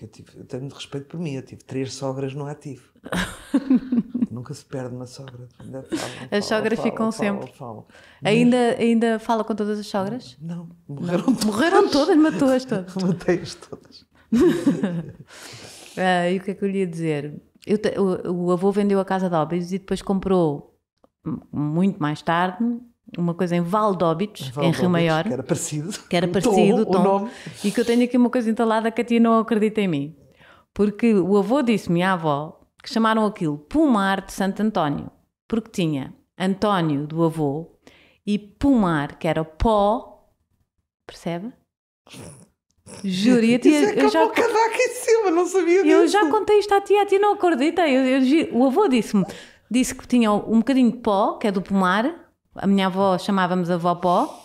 que eu tive, eu tenho respeito por mim, eu tive três sogras no ativo. Nunca se perde uma sogra. falam, as sogras ficam falam, sempre. Falam, ainda, ainda fala com todas as sogras? Não, morreram não. todas. Morreram todas, matou-as todas. Matei-as todas. ah, e o que é que eu lhe ia dizer? Eu te, o, o avô vendeu a casa de Óbidos e depois comprou muito mais tarde uma coisa em Valdóbitos, em Rio Maior. Que era parecido. Que era parecido, tom, tom, o nome. E que eu tenho aqui uma coisa entalada que a tia não acredita em mim. Porque o avô disse-me, à avó, que chamaram aquilo Pumar de Santo António. Porque tinha António do avô e Pumar, que era pó, percebe? e a tia. É eu já, casaco em cima, não sabia disso. Eu já contei isto à tia, a tia não acredita. Eu, eu, o avô disse-me disse que tinha um bocadinho de pó, que é do pomar, a minha avó chamávamos a avó Pó,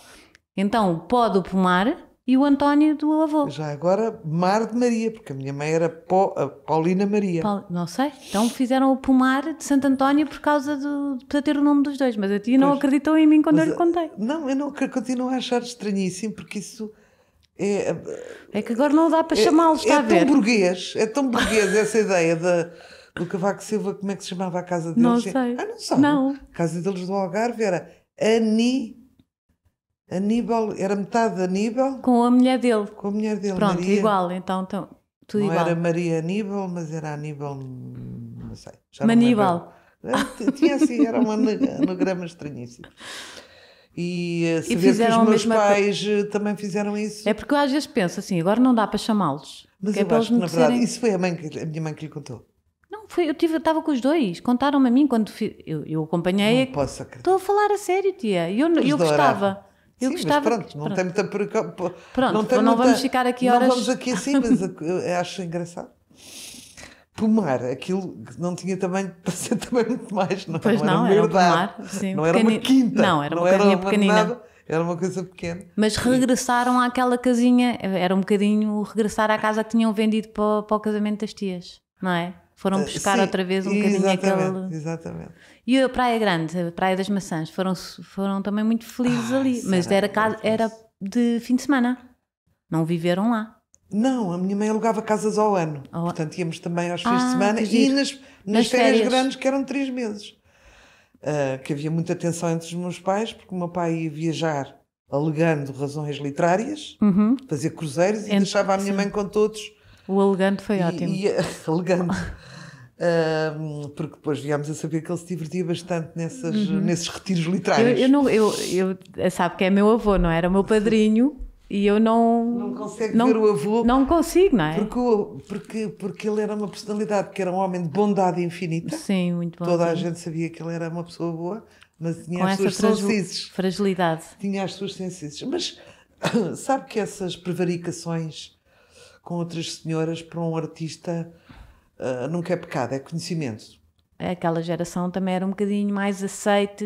então o Pó do Pomar e o António do avô. Já agora Mar de Maria, porque a minha mãe era Pó, Paulina Maria. Paul, não sei, então fizeram o Pomar de Santo António por causa de para ter o nome dos dois, mas a tia não acreditou em mim quando eu lhe contei. Eh, não, eu não continuo a achar estranhíssimo, porque isso... É, eh, é que agora não dá para é, chamá-los, está é a ver? É tão burguês, é tão burguês essa ideia da... De do Cavaco Silva, como é que se chamava a casa deles? Não é- sei. Ah, não sabe? Não. A casa deles do Algarve era Ani. Aníbal, era metade Aníbal. Com a mulher dele. Com a mulher dele. Pronto, Maria. igual, então, então tudo não igual. era Maria Aníbal, mas era Aníbal. Não sei. Já Maníbal. Não é, Tinha assim, era um anagrama estranhíssimo. E saber eh, e fizeram que os meus pais eh, também fizeram isso. É porque eu às vezes penso assim, agora não dá para chamá-los. Mas é eu é acho que, na verdade, serem... isso foi a, mãe que, a minha mãe que lhe contou. Não, foi, eu estava com os dois. Contaram-me a mim quando fi, eu, eu acompanhei. Não posso acreditar. Estou a falar a sério, tia. Eu, eu gostava. Eu Sim, gostava. Mas pronto, que, pronto, não tem muita preocupação. Pronto, não, tem não muita, vamos ficar aqui horas. Não vamos aqui assim, mas eu acho engraçado. Pomar, aquilo não tinha também para ser também muito mais, não, é? pois não, não era, era um pomar, sim, não era uma quinta, não era uma não era uma pequenina, nada, era uma coisa pequena. Mas regressaram àquela casinha, era um bocadinho regressar à casa que tinham vendido para, para o casamento das tias, não é? Foram pescar eh, Sim, outra vez um bocadinho aquele. Exatamente. E a Praia Grande, a Praia das Maçãs, foram, foram também muito felizes ah, ali. Mas era, casa, era de fim de semana. Não viveram lá. Não, a minha mãe alugava casas ao ano. Oh. Portanto, íamos também aos ah, fins de ah, semana e nas, nas, nas férias, férias, grandes, que eram três meses. Uh, que havia muita tensão entre os meus pais, porque o meu pai ia viajar alegando razões literárias, uhum. fazer cruzeiros e deixava a minha sim. mãe com todos o elegante foi e, ótimo. E, é elegante. porque depois viemos a saber que ele se divertia bastante nessas, uhum. nesses retiros literários. Eu, eu, não, eu, eu, sabe que é meu avô, não é? era meu padrinho e eu não. Não consegue não, ver o avô. Não consigo, não é? Porque, porque, porque ele era uma personalidade que era um homem de bondade infinita. Sim, muito bom. Toda sim. a gente sabia que ele era uma pessoa boa, mas tinha Com as suas fragilidade. Tinha as suas sensíveis. Mas sabe que essas prevaricações com outras senhoras para um artista uh, nunca é pecado, é conhecimento. Aquela geração também era um bocadinho mais aceite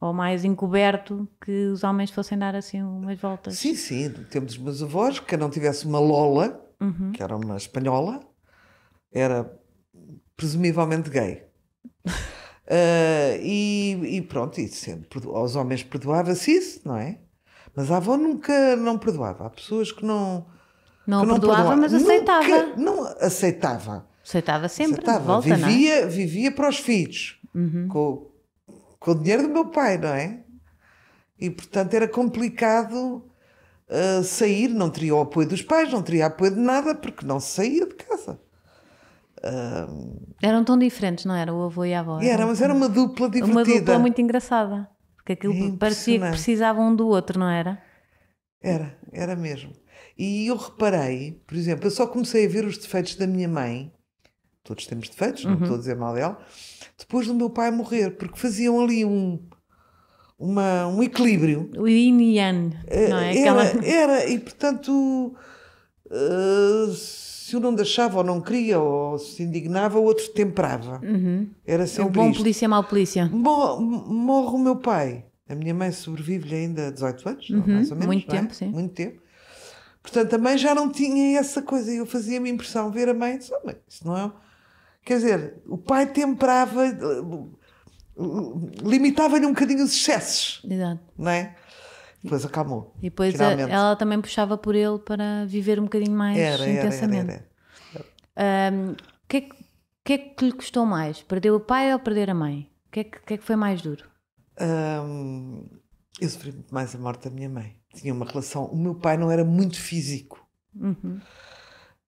ou mais encoberto que os homens fossem dar assim umas voltas. Sim, sim. Temos os meus avós, que não tivesse uma Lola, uhum. que era uma espanhola, era presumivelmente gay. uh, e, e, pronto, e sempre aos homens perdoava-se isso, não é? Mas a avó nunca não perdoava. Há pessoas que não não, não perdoava, perdoava, mas aceitava. Nunca, não aceitava. Aceitava sempre, aceitava. volta, vivia, não Vivia para os filhos, uhum. com, com o dinheiro do meu pai, não é? E, portanto, era complicado uh, sair, não teria o apoio dos pais, não teria apoio de nada, porque não se saía de casa. Uh, eram tão diferentes, não era? O avô e a avó. Era, mas era uma dupla divertida. Uma dupla muito engraçada. Porque aquilo é parecia que precisavam um do outro, não era? Era, era mesmo. E eu reparei, por exemplo, eu só comecei a ver os defeitos da minha mãe, todos temos defeitos, uhum. não estou a dizer mal dela, depois do meu pai morrer, porque faziam ali um. Uma, um equilíbrio. O yin yang, eh, não é? Era, Aquela... era e portanto, uh, se um não deixava ou não queria ou se indignava, o outro temperava. Uhum. Era é sempre. Um bom isto. polícia, mau polícia. Mor morre o meu pai. A minha mãe sobrevive-lhe ainda 18 anos, uhum. mais ou menos. Muito é? tempo, é? sim. Muito tempo. Portanto, a mãe já não tinha essa coisa. E eu fazia-me impressão ver a mãe e disse, oh, isso não é... Quer dizer, o pai temperava, limitava-lhe um bocadinho os excessos. Exato. Não é? Depois acalmou. E depois eh, ela também puxava por ele para viver um bocadinho mais era, intensamente. Era, era, era. Um, que é que que é que lhe custou mais? Perder o pai ou perder a mãe? O que, é que, que, é que, foi mais duro? eu sofri muito mais a morte da minha mãe tinha uma relação. O meu pai não era muito físico. Uhum.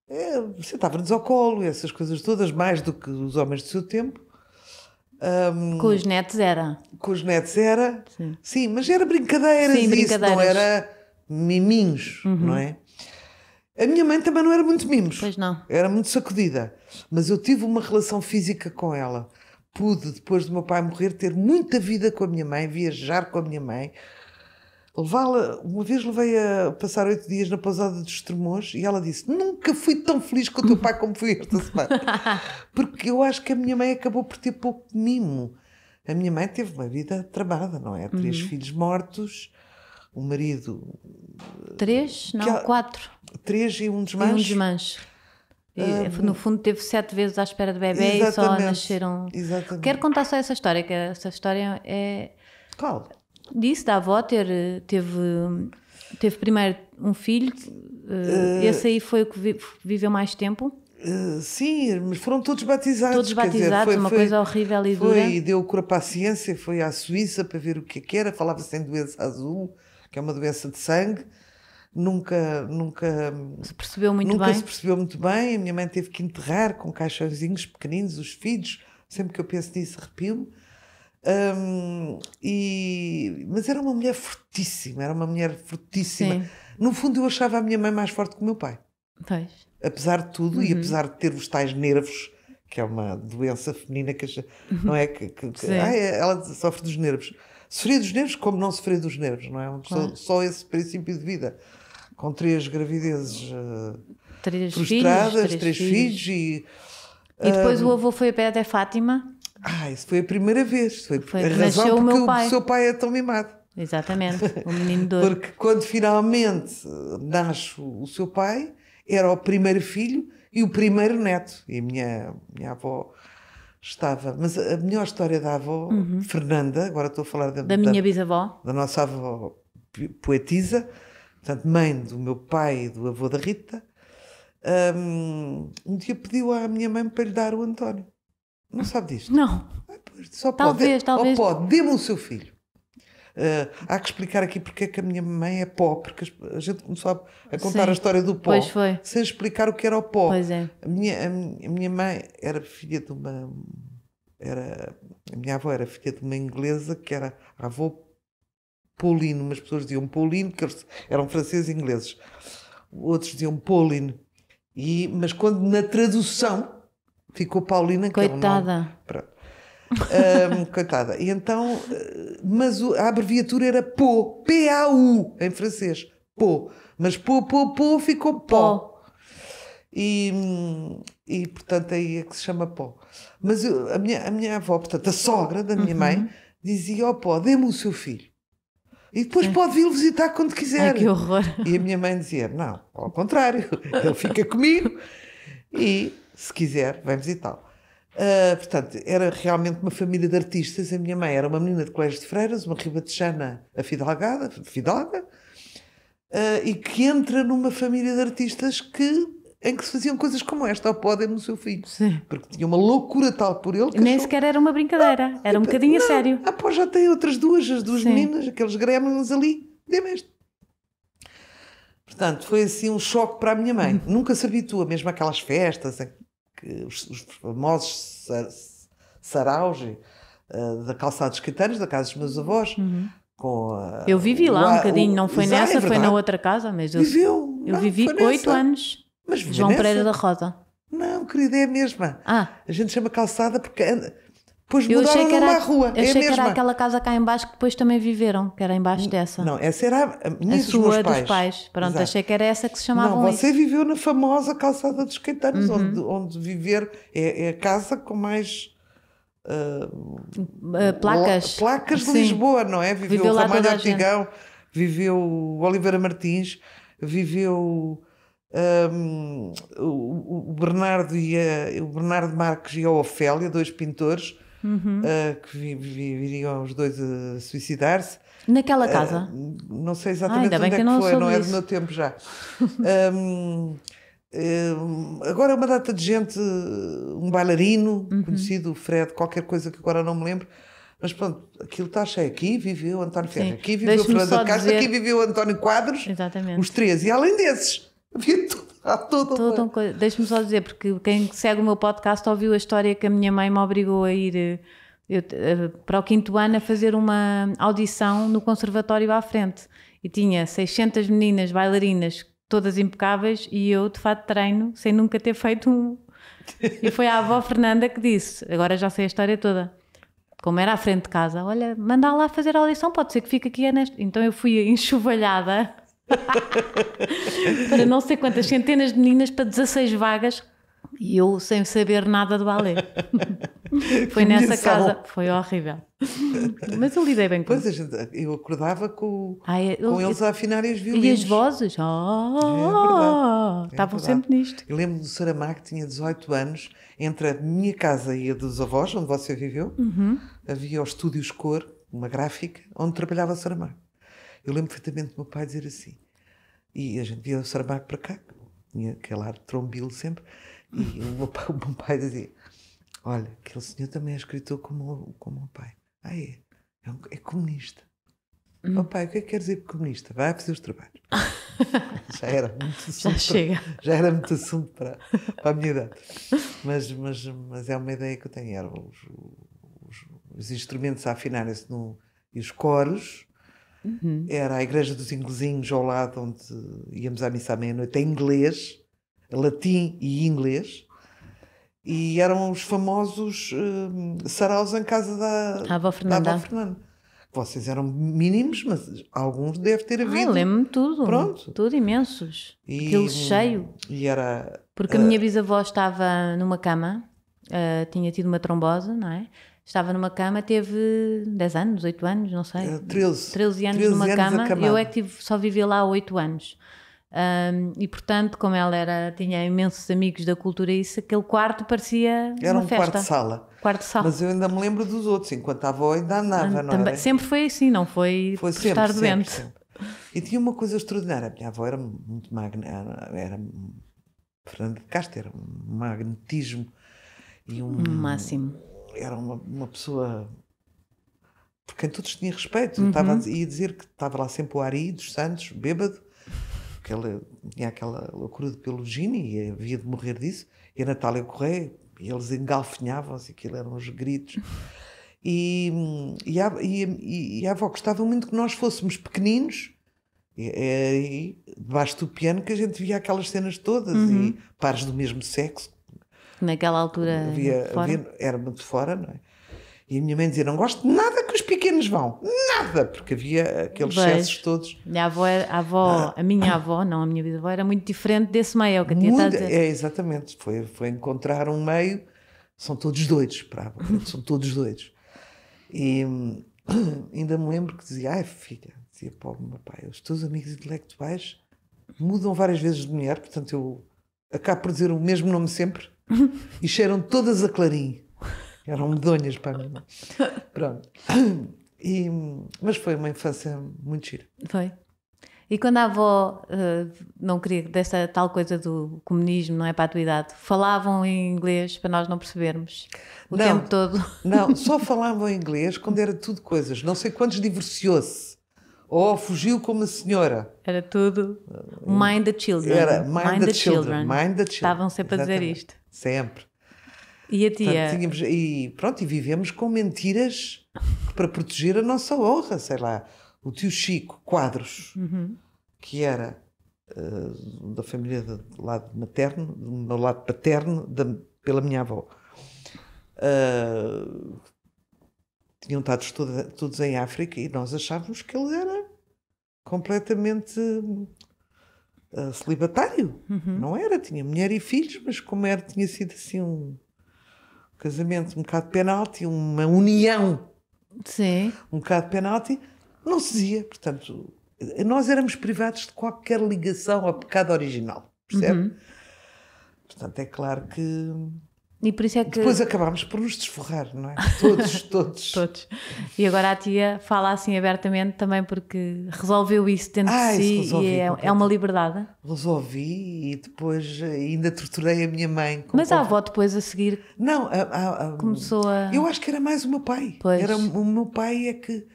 É, Sentava-nos ao colo, essas coisas todas, mais do que os homens do seu tempo. Um, com os netos era. Com os netos era. Sim, sim mas era brincadeira sim, Isso, não era miminhos, uhum. não é? A minha mãe também não era muito mimos. Pois não. Era muito sacudida. Mas eu tive uma relação física com ela. Pude, depois do meu pai morrer, ter muita vida com a minha mãe, viajar com a minha mãe, levá-la, uma vez levei a passar oito dias na pousada dos Tremores e ela disse: Nunca fui tão feliz com o teu pai como fui esta semana. Porque eu acho que a minha mãe acabou por ter pouco mimo. A minha mãe teve uma vida travada, não é? Três uhum. filhos mortos, o um marido. Eh, Três? Não, ela, quatro. Três e um desmanche. E um desmanche. E, ah, eh, no fundo teve sete vezes à espera do bebê e só nasceram. Exatamente. Quero contar só essa história, que essa história é. Qual? disse da avó ter, eh, teve, teve primeiro um filho, uh, esse aí foi o que viveu mais tempo? Uh, sim, mas foram todos batizados. Todos batizados, dizer, foi, uma foi, coisa horrível e foi, dura. E deu cura para a ciência, foi à Suíça para ver o é que, era, falava-se em doença azul, que é uma doença de sangue. Nunca, nunca se percebeu muito nunca bem. se percebeu muito bem. A minha mãe teve que enterrar com caixãozinhos pequeninos os filhos. Sempre que eu penso nisso, arrepio-me um, e, mas era uma mulher fortíssima, era uma mulher fortíssima. Sim. No fundo, eu achava a minha mãe mais forte que o meu pai. Pois. Apesar de tudo uhum. e apesar de ter os tais nervos, que é uma doença feminina que uhum. não é que, que, que ela sofre dos nervos. Sofria dos nervos como não sofria dos nervos, não é? Uma pessoa, claro. Só esse princípio de vida, com três gravidezes eh, três frustradas, filhos, três, três filhos. filhos. e. e depois o avô foi a pé até Fátima? Ah, isso foi a primeira vez. Foi, foi a razão porque o, pai. o seu pai é tão mimado. Exatamente, o menino doido. porque quando finalmente eh, nasce o seu pai, era o primeiro filho e o primeiro neto. E a minha, minha avó estava. Mas a melhor história da avó, uhum. Fernanda, agora estou a falar da, da minha da, bisavó. Da nossa avó poetisa, portanto, mãe do meu pai e do avô da Rita. Um, um dia pediu à minha mãe para lhe dar o António. Não sabe disto? Não. Ah, só talvez, pode. talvez. Ou pode, dê-me o seu filho. Uh, há que explicar aqui porque é que a minha mãe é pó, porque a gente começou a, contar Sim, a história do pó sem explicar o que era o pó. Pois é. A minha, a minha mãe era filha de uma. Era, a minha avó era filha de uma inglesa que era avô Paulino, umas pessoas diziam Paulino, que eram franceses e ingleses, outros diziam Pauline, e, mas quando na tradução Ficou Paulina, coitada. que é um, coitada. E então, eh, mas a abreviatura era PO, P-A-U, em francês, PO. Mas PO, PO, PO ficou pó. pó. E, e portanto aí é que se chama pó. Mas eu, a, minha, a minha avó, portanto, a sogra da minha uhum. mãe, dizia: Ó oh, pó, dê-me o seu filho. E depois pode vir visitar quando quiser. Ai, que horror. E a minha mãe dizia: Não, ao contrário, ele fica comigo. E se quiser, vem visitá-lo. Uh, portanto, era realmente uma família de artistas. A minha mãe era uma menina de colégio de freiras, uma ribatejana afidalgada, fidalga, uh, e que entra numa família de artistas que em que se faziam coisas como esta ao pódio no seu filho. Sim. Porque tinha uma loucura tal por ele. Nem achou... sequer era uma brincadeira, não, era um então, bocadinho não, a sério. Ah, pô, já tem outras duas, as duas Sim. meninas, aqueles gremlins ali, dê-me este. Portanto, foi assim um choque para a minha mãe. Nunca se habitua mesmo aquelas festas. que que os, os famosos saraus uh, eh, da Calçada dos quitanos, da casa dos meus uhum. avós. Uhum. Com a, eu vivi lá o, um bocadinho, não foi é nessa, é foi na outra casa, mas eu, Viveu, eu não, vivi oito anos. Mas João Pereira da Rosa. Não, querida, é a mesma. Ah. A gente chama calçada porque Pois eu mudaram achei que era, rua. Eu é achei que era aquela casa cá embaixo que depois também viveram, que era embaixo dessa. Não, essa era a minha a dos sua, meus pais. dos pais. Pronto, Exato. achei que era essa que se chamava. Não, você isso. viveu na famosa calçada dos Caetanos, uhum. onde, onde viver é, é, a casa com mais. Uh, placas. Placas de Sim. Lisboa, não é? Viveu, viveu o Ramalho Artigão, viveu o Oliveira Martins, viveu. Um, o, o, Bernardo e a, o Bernardo Marques e a Ofélia, dois pintores, uhum. uh, que vi, vi, viriam os dois a suicidar-se. Naquela ah, casa? Uh, não sei exatamente ah, onde é que, foi, não é do meu tempo já. um, um, ah, agora uma data de gente, um bailarino uhum. conhecido, Fred, qualquer coisa que agora não me lembro, mas pronto, aquilo está cheio. Aqui viveu António Ferreira, aqui viveu Fernando Castro, dizer... aqui viveu António Quadros, Exatamente. os três. E além desses, havia tudo Há tudo. tudo um co... Deixa-me só dizer, porque quem segue o meu podcast ouviu a história que a minha mãe me obrigou a ir eh, eu, eh, para o quinto ano a fazer uma audição no conservatório à frente. E tinha 600 meninas bailarinas, todas impecáveis, e eu de fato treino sem nunca ter feito um. E foi a avó Fernanda que disse: agora já sei a história toda como era à frente de casa, olha, manda lá fazer a audição, pode ser que fique aqui. Então eu fui enxovalhada para não sei quantas centenas de meninas para 16 vagas e eu sem saber nada de balé. foi nessa casa, foi horrível. Mas eu lidei bem com isso. eu acordava com, Ai, eu, com eles eu, a afinarem as violinos. E as vozes, é, é oh, é estavam é sempre nisto. Eu lembro do Saramago, tinha 18 anos, entre a minha casa e a dos avós, onde você viveu, uhum. havia o estúdio Escor, uma gráfica, onde trabalhava Saramago. Eu lembro perfeitamente do meu pai dizer assim. E a gente via o Saramago para cá, tinha aquele ar de trombilo sempre. E o meu pai, o meu pai dizia: Olha, aquele senhor também é escritor como, como o pai. Ah, é? É, um, é comunista. Hum. pai, o que é que quer dizer comunista? Vai fazer os trabalhos. já era muito assunto. Já, chega. Para, já era muito assunto para, para a minha idade. Mas, mas, mas é uma ideia que eu tenho. Eram os, os, os instrumentos a afinarem-se e os coros Uhum. Era a igreja dos inglesinhos ao lado onde íamos à missa à meia-noite, em inglês, latim e inglês. E eram os famosos uh, saraus em casa da, avó Fernanda. Fernanda. Vocês eram mínimos, mas alguns deve ter havido. Ah, lembro-me tudo. Pronto. Tudo imensos. E, Aquilo hum, cheio. E era... Porque uh, a minha bisavó estava numa cama, uh, tinha tido uma trombose, não é? Estava numa cama, teve 10 anos, 8 anos, não sei. 13. Eh, 13 anos 13 numa anos cama. Acamada. Eu é que tive, só vivi lá 8 anos. Um, e portanto, como ela era, tinha imensos amigos da cultura isso, aquele quarto parecia era uma um festa. quarto de sala. Quarto de sala. Mas eu ainda me lembro dos outros, enquanto a avó ainda andava, ah, não também, era? Sempre foi assim, não foi, foi sempre, estar sempre, doente. Sempre. E tinha uma coisa extraordinária, a minha avó era muito magna, era Fernando de Castro, era um magnetismo e um máximo era uma, uma pessoa por quem todos tinham respeito. Uhum. Estava a ia dizer que estava lá sempre o Ari dos Santos, bêbado, porque ele tinha aquela loucura de pelo Gini e havia de morrer disso. E a Natália Correia, e eles engalfinhavam-se, assim, aquilo eram os gritos. E, e, a, e, e a avó gostava muito que nós fôssemos pequeninos e, debaixo do piano que a gente via aquelas cenas todas uhum. e pares do mesmo sexo porque naquela altura havia, havia, era muito fora, não é? E a minha mãe dizia: Não gosto nada que os pequenos vão, nada, porque havia aqueles Beijo. excessos todos. A, avó, a, avó, ah. a minha avó, não a minha bisavó, era muito diferente desse meio. É o que muito, tinha dizer. É, exatamente. Foi, foi encontrar um meio, são todos doidos, para são todos doidos. E hum, ainda me lembro que dizia: Ai, filha, dizia pobre meu pai, os teus amigos intelectuais mudam várias vezes de mulher, portanto eu acabo por dizer o mesmo nome sempre e cheiram todas a clarim. Eram medonhas para a minha mãe. Pronto. E, mas foi uma infância muito gira. Foi. E quando a avó uh, não queria dessa tal coisa do comunismo, não é para a tua idade, falavam em inglês para nós não percebermos o não, tempo todo? Não, só falavam em inglês quando era tudo coisas. Não sei quantos divorciou-se ou fugiu como a senhora. Era tudo mind the children. Era mind, mind the, the, children. children. Mind the children. Estavam sempre Exatamente. a dizer isto sempre. E a tia? Portanto, tínhamos, e pronto, e vivemos com mentiras para proteger a nossa honra, sei lá. O tio Chico Quadros, uhum. que era uh, da família do lado materno, do meu lado paterno, da, pela minha avó. Uh, tinham estado todos em África e nós achávamos que ele era completamente eh, celibatário, uhum. não era? Tinha mulher e filhos, mas como era, tinha sido assim um casamento um bocado penalti, uma união Sim. um bocado penalti, não se dizia. Portanto, eh, nós éramos privados de qualquer ligação ao pecado original, percebe? Uhum. Portanto, é claro que e por isso é que... Depois acabámos por nos desforrar, não é? Todos, todos. todos. E agora a tia fala assim abertamente também porque resolveu isso dentro ah, de si resolvi, e é, é, uma liberdade. Resolvi e depois ainda torturei a minha mãe. Mas a avó depois a seguir não, a, a, a, começou a... Eu acho que era mais o meu pai. Pois. Era, o meu pai é que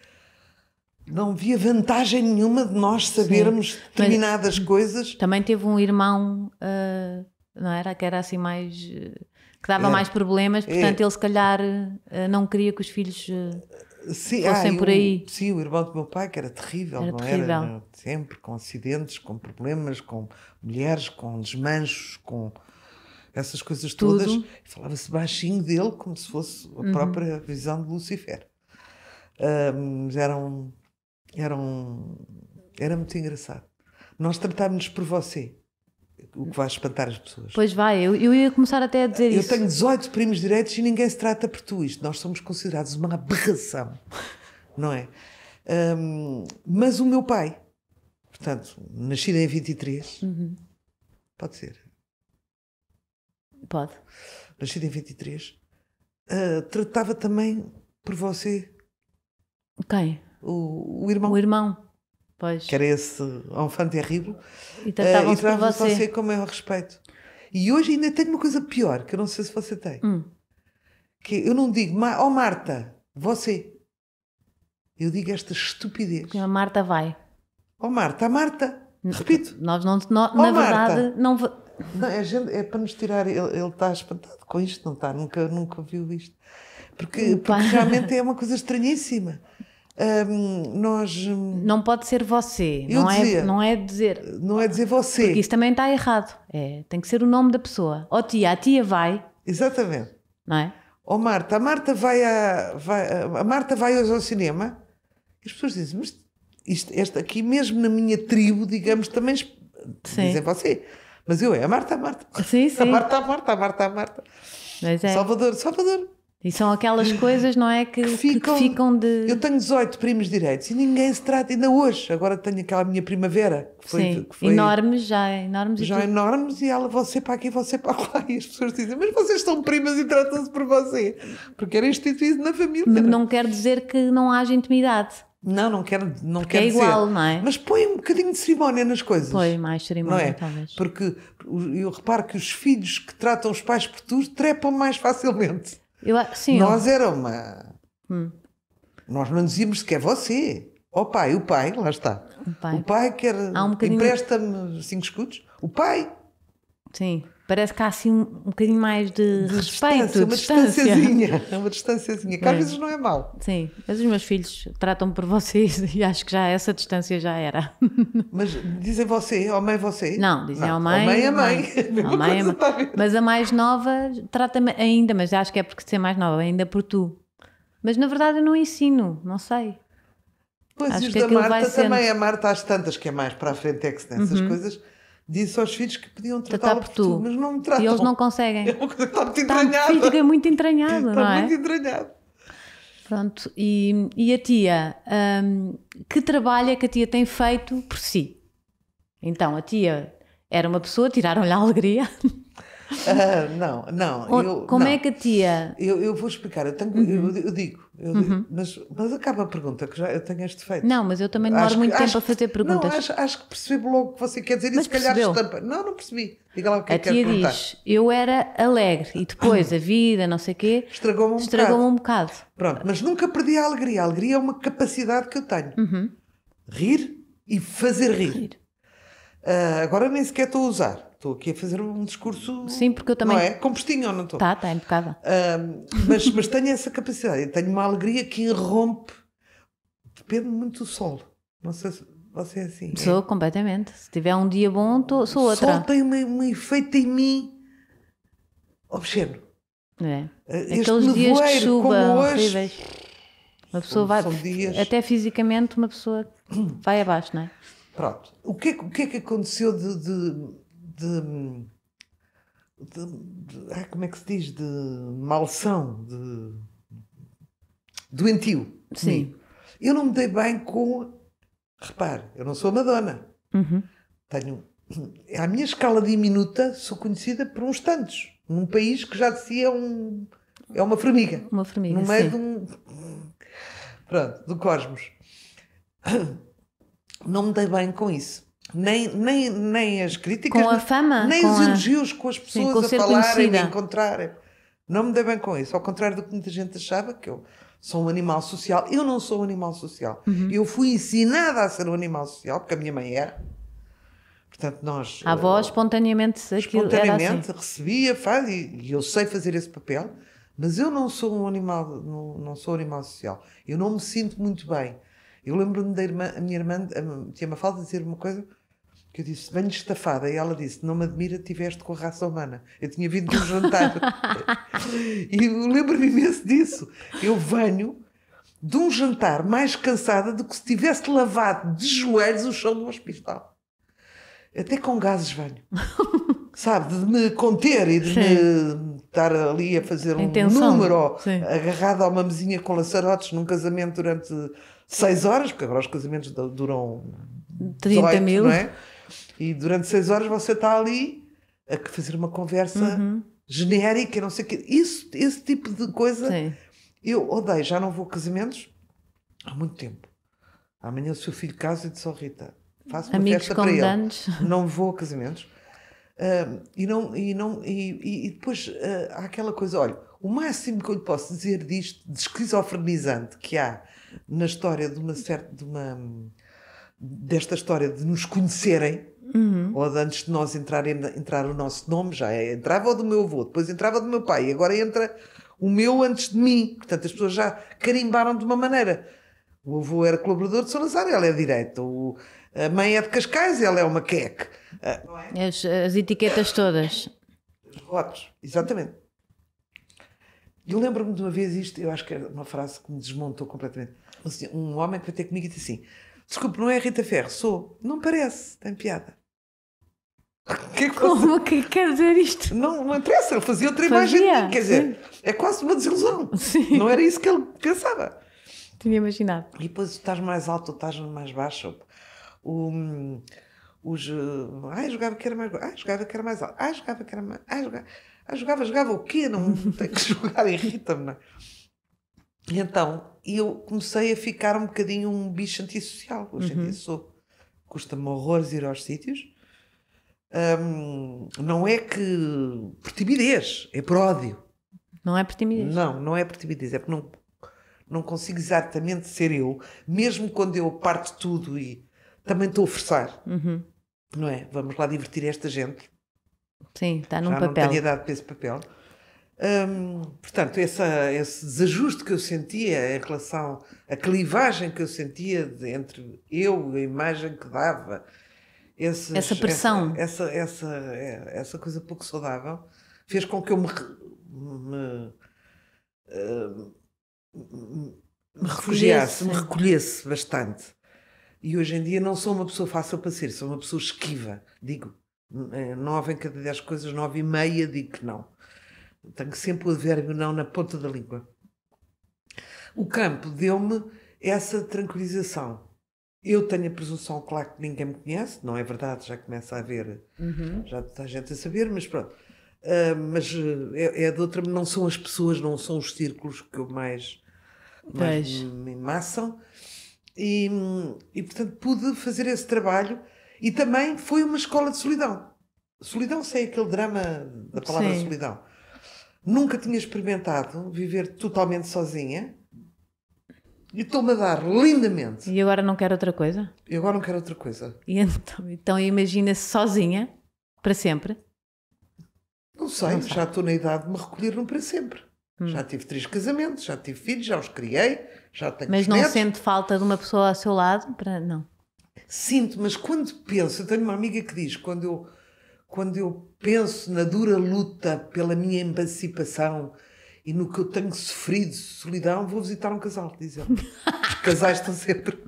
não via vantagem nenhuma de nós sabermos Sim. determinadas Mas, coisas. Também teve um irmão, uh, não era? Que era assim mais... Uh, que dava é. mais problemas, portanto é. ele se calhar eh, não queria que os filhos eh, sim, fossem ah, por aí. O, sim, o irmão do meu pai que era terrível, era não terrível. era? Sempre com acidentes, com problemas, com mulheres, com desmanchos, com essas coisas Tudo. todas. Falava-se baixinho dele como se fosse a uhum. própria visão de Lucifer. Um, era, um, era, um, era muito engraçado. Nós tratámos-nos por você o que vai espantar as pessoas. Pois vai, eu, eu ia começar até a dizer eu isso. Eu tenho 18 primos direitos e ninguém se trata por tu isto. Nós somos considerados uma aberração, não é? Um, mas o meu pai, portanto, nascido em 23, uhum. pode ser. Pode. Nascido em 23, uh, eh, tratava também por você. Quem? O, o irmão. O irmão. Pois. Que era esse enfant terrível. E tratavam-se uh, eh, tratavam você. você com o maior respeito. E hoje ainda tenho uma coisa pior, que eu não sei se você tem. Hum. Que eu não digo, ó oh, Marta, você. Eu digo esta estupidez. A Marta vai. Ó oh, Marta, a Marta. Repito. Nós não, no, oh, na Marta. verdade, não. Não, é, gente, é para nos tirar. Ele, ele, está espantado com isto, não está? Nunca, nunca viu isto. Porque, porque realmente é uma coisa estranhíssima. Um, nós. Hum, não pode ser você, não, é- dizia, é, não é dizer. Não é dizer você. Porque isso também está errado. É, tem que ser o nome da pessoa. ou oh, tia, a tia vai. Exatamente. Não é? Ó oh, Marta, a Marta vai, a, vai, a Marta vai hoje ao cinema. E as pessoas dizem, mas isto, esta aqui mesmo na minha tribo, digamos, também sim. dizem você. Mas eu é a Marta, a Marta. Sim, sim. A Marta, a Marta, a Marta, a Marta. Mas é. Salvador, Salvador. E são aquelas coisas, não é? Que, que, ficam, que, ficam, de. Eu tenho 18 primos direitos e ninguém se trata, ainda hoje. Agora tenho aquela minha primavera, que foi. Sim, que foi enormes já, é, enormes Já enormes e ela, você para aqui, você para lá. E as pessoas dizem, mas vocês são primas e tratam-se por você. Porque era instituído na família. Mas não quer dizer que não haja intimidade. Não, não quero, não quero é igual, dizer. não é? Mas põe um bocadinho de cerimónia nas coisas. Põe mais cerimónia, não é? talvez. Porque eu reparo que os filhos que tratam os pais por tudo trepam mais facilmente. Eu, sim, Nós eu... era uma. Hum. Nós não dizíamos sequer é você. O oh, pai, o pai, lá está. O pai, o pai quer. Um bocadinho... Empresta-me cinco escudos. O pai. Sim. Parece que há assim um, um bocadinho mais de, de respeito, distância, uma distância. distanciazinha, é uma distanciazinha, que é. às vezes não é mau. Sim, mas os meus filhos tratam-me por vocês e acho que já essa distância já era. Mas dizem você, ao oh, mãe você? Não, dizem ó oh, mãe. Ó oh, mãe é mãe. mãe. É a mãe, é a mãe. mas a mais nova trata-me ainda, mas acho que é porque ser mais nova, ainda por tu. Mas na verdade eu não ensino, não sei. Pois acho e os da Marta também, sendo. a Marta às tantas, que é mais para a frente é que se nessas uhum. coisas disse aos filhos que podiam tá, tá tratar por tu, mas não me tratam. E eles não conseguem. É uma coisa que está muito tá, entranhada. Está, muito entranhado, não é? muito entranhado. Pronto, e, e a tia, um, que trabalho é que a tia tem feito por si? Então, a tia era uma pessoa, tiraram-lhe a alegria, Uh, não, não. eu, como não. é que a tia. Eu, eu vou explicar, eu, tenho, uhum. eu, eu, digo, uhum. mas, mas acaba a pergunta, que já eu tenho este feito. Não, mas eu também demoro muito tempo que, a fazer perguntas. Não, acho, acho, que percebi logo o que você quer dizer mas e se percebeu. calhar estampa. Não, não percebi. Diga lá o que a é que tia diz: perguntar. Eu era alegre e depois a vida, não sei o quê. Estragou-me um, estragou um, bocado. Pronto, mas nunca perdi a alegria. A alegria é uma capacidade que eu tenho. Uhum. Rir e fazer rir. rir. Uh, agora nem sequer estou a usar. Estou aqui a fazer um discurso. Sim, porque eu também. Não é? compostinho ou não estou? Tá, está impecável. Um, mas, mas tenho essa capacidade, eu tenho uma alegria que rompe. Depende muito do sol. Não sei se você é assim. É? Sou é. completamente. Se tiver um dia bom, tô, sou outra. O sol tem um efeito em mim obsceno. É. Eh, este Aqueles dias de chuva horríveis. Uma pessoa vai. Até fisicamente, uma pessoa vai abaixo, não é? Pronto. O que é, o que, é que aconteceu de, de de, de, de ah, como é que se diz? De malsão, de doentio. Sim. Eu não me dei bem com. Repare, eu não sou Madonna. Uhum. Tenho. A é minha escala diminuta sou conhecida por uns tantos. Num país que já de si é um. É uma formiga. Uma formiga. No meio sim. de um. Pronto, do cosmos. Não me dei bem com isso. Nem, nem, nem as críticas. Com a fama. Nem os a... elogios com as pessoas Sim, com a falarem, e a encontrarem. Não me dei bem com isso. Ao contrário do que muita gente achava, que eu sou um animal social. Eu não sou um animal social. Uhum. Eu fui ensinada a ser um animal social, porque a minha mãe era. Portanto, nós. A avó eh, espontaneamente, espontaneamente assim. recebia, faz, e, eu sei fazer esse papel, mas eu não sou um animal, não, não sou um animal social. Eu não me sinto muito bem eu lembro-me da irmã, a minha irmã, a, tinha uma falta de dizer uma coisa que eu disse, venho estafada. E ela disse, não me admira tiveste com a raça humana. Eu tinha vindo de um jantar. e eu lembro-me imenso disso. Eu venho de um jantar mais cansada do que se tivesse lavado de joelhos o chão do hospital. Até com gases venho. Sabe, de me conter e de Sim. me estar ali a fazer a um número agarrado a uma mesinha com laçarotes num casamento durante 6 horas, porque agora os casamentos duram 30 mil. Não é? E durante 6 horas você está ali a fazer uma conversa uhum. genérica, não sei o quê. Isso, esse tipo de coisa Sim. eu odeio. Já não vou a casamentos há muito tempo. Amanhã o seu filho casa e de oh, Rita, faço uma Amigos festa para ele. Não vou a casamentos. Uh, e, não, e, não, e, e depois uh, há aquela coisa: olha, o máximo que eu lhe posso dizer disto, de esquizofrenizante que há na história de uma certa. De uma, desta história de nos conhecerem, uhum. ou de antes de nós entrar, entrar o nosso nome, já é, entrava o do meu avô, depois entrava o do meu pai, e agora entra o meu antes de mim. Portanto, as pessoas já carimbaram de uma maneira. O avô era colaborador de Lazaro, ela é direita. O, a mãe é de Cascais, ela é uma queque. Ah, é? As, as, etiquetas todas. Os votos, exatamente. E lembro-me de uma vez isto, eu acho que era uma frase que me desmontou completamente um homem que vai ter comigo e disse assim: Desculpe, não é Rita Ferro, sou. Não parece, tem piada. Que é que Como é que quer dizer isto? Não, não interessa, ele fazia outra fazia, imagem. Mim, quer dizer, sim. é quase uma desilusão. Sim. Não era isso que ele pensava. Tinha imaginado. E depois estás mais alto ou estás mais baixo. O, hum, os. Eh, ai, jogava que era mais. Ai, jogava que era mais alto. Ai, jogava que era mais. Ai, jogava, ai, jogava, jogava o quê? Não tem que jogar, irrita-me. É? e Então, e eu comecei a ficar um bocadinho um bicho antissocial. Hoje em uhum. dia sou. Custa-me horrores ir aos sítios. Um, não é que por timidez, é por ódio. Não é por timidez? Não, não é por timidez, é porque não, não consigo exatamente ser eu, mesmo quando eu parto tudo e também estou a forçar. Uhum. Não é? Vamos lá divertir esta gente. Sim, está num Já papel. Não tenho idade para esse papel. Hum, portanto, essa, esse desajuste que eu sentia em relação à clivagem que eu sentia de, entre eu e a imagem que dava, esses, essa pressão, essa, essa, essa, é, essa, coisa pouco saudável, fez com que eu me, me, me, hum, me refugiasse, me recolhesse bastante. E hoje em dia não sou uma pessoa fácil para ser, sou uma pessoa esquiva. Digo, hum, é, nove em cada dez coisas, nove e meia digo que não tenho sempre o advérbio não na ponta da língua. O campo deu-me essa tranquilização. Eu tenho a presunção, claro, que ninguém me conhece, não é verdade, já começa a haver, uhum. já está a gente a saber, mas pronto. Uh, mas eh, é, é de outra, não são as pessoas, não são os círculos que eu mais, mais me massam. E, e, portanto, pude fazer esse trabalho e também foi uma escola de solidão. Solidão, sei aquele drama da palavra Sim. solidão. Nunca tinha experimentado viver totalmente sozinha. E estou-me a dar lindamente. E agora não quero outra coisa? E agora não quero outra coisa. E então, então imagina-se sozinha, para sempre? Não sei, não já estou na idade de me recolher um para sempre. Hum. Já tive três casamentos, já tive filhos, já os criei, já tenho Mas não netos. sente falta de uma pessoa ao seu lado? Para... Não. Sinto, mas quando penso, eu tenho uma amiga que diz, quando eu quando eu penso na dura luta pela minha emancipação e no que eu tenho sofrido de solidão, vou visitar um casal, diz ele. Os casais estão sempre.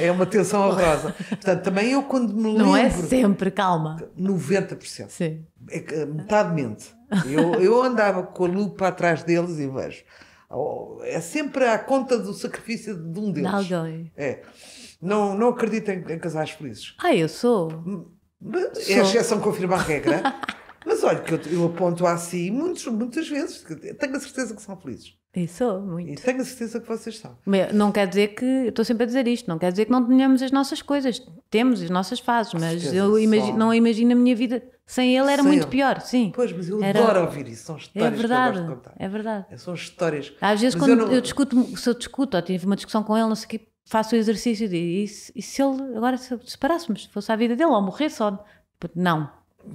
é uma tensão horrorosa. Portanto, também eu quando me lembro. Não é sempre, calma. 90%. Sim. É, eh, metade mente. Eu, eu andava com a lupa atrás deles e vejo. Oh, é sempre à conta do sacrifício de um deles. De alguém. É. Não, não acredito em, em casais felizes. Ah, eu sou. Hum. É a exceção que confirma a regra. Mas olha, que eu, eu aponto assim muitos, muitas vezes. Tenho a certeza que são felizes. E sou, muito. E tenho a certeza que vocês são. Mas não quer dizer que. Eu estou sempre a dizer isto. Não quer dizer que não tenhamos as nossas coisas. Temos as nossas fases, mas eu imagi não imagino a minha vida. Sem ele era Sem muito ele. pior, sim. Pois, mas eu era... adoro ouvir isso. São histórias é verdade, que eu gosto de contar. É verdade. São histórias. Às vezes, mas quando eu, não... eu, discuto, se eu discuto ou tive uma discussão com ele, não sei o que faço o exercício de e se, e se ele agora se separássemos, fosse a vida dele ou morrer só? Não.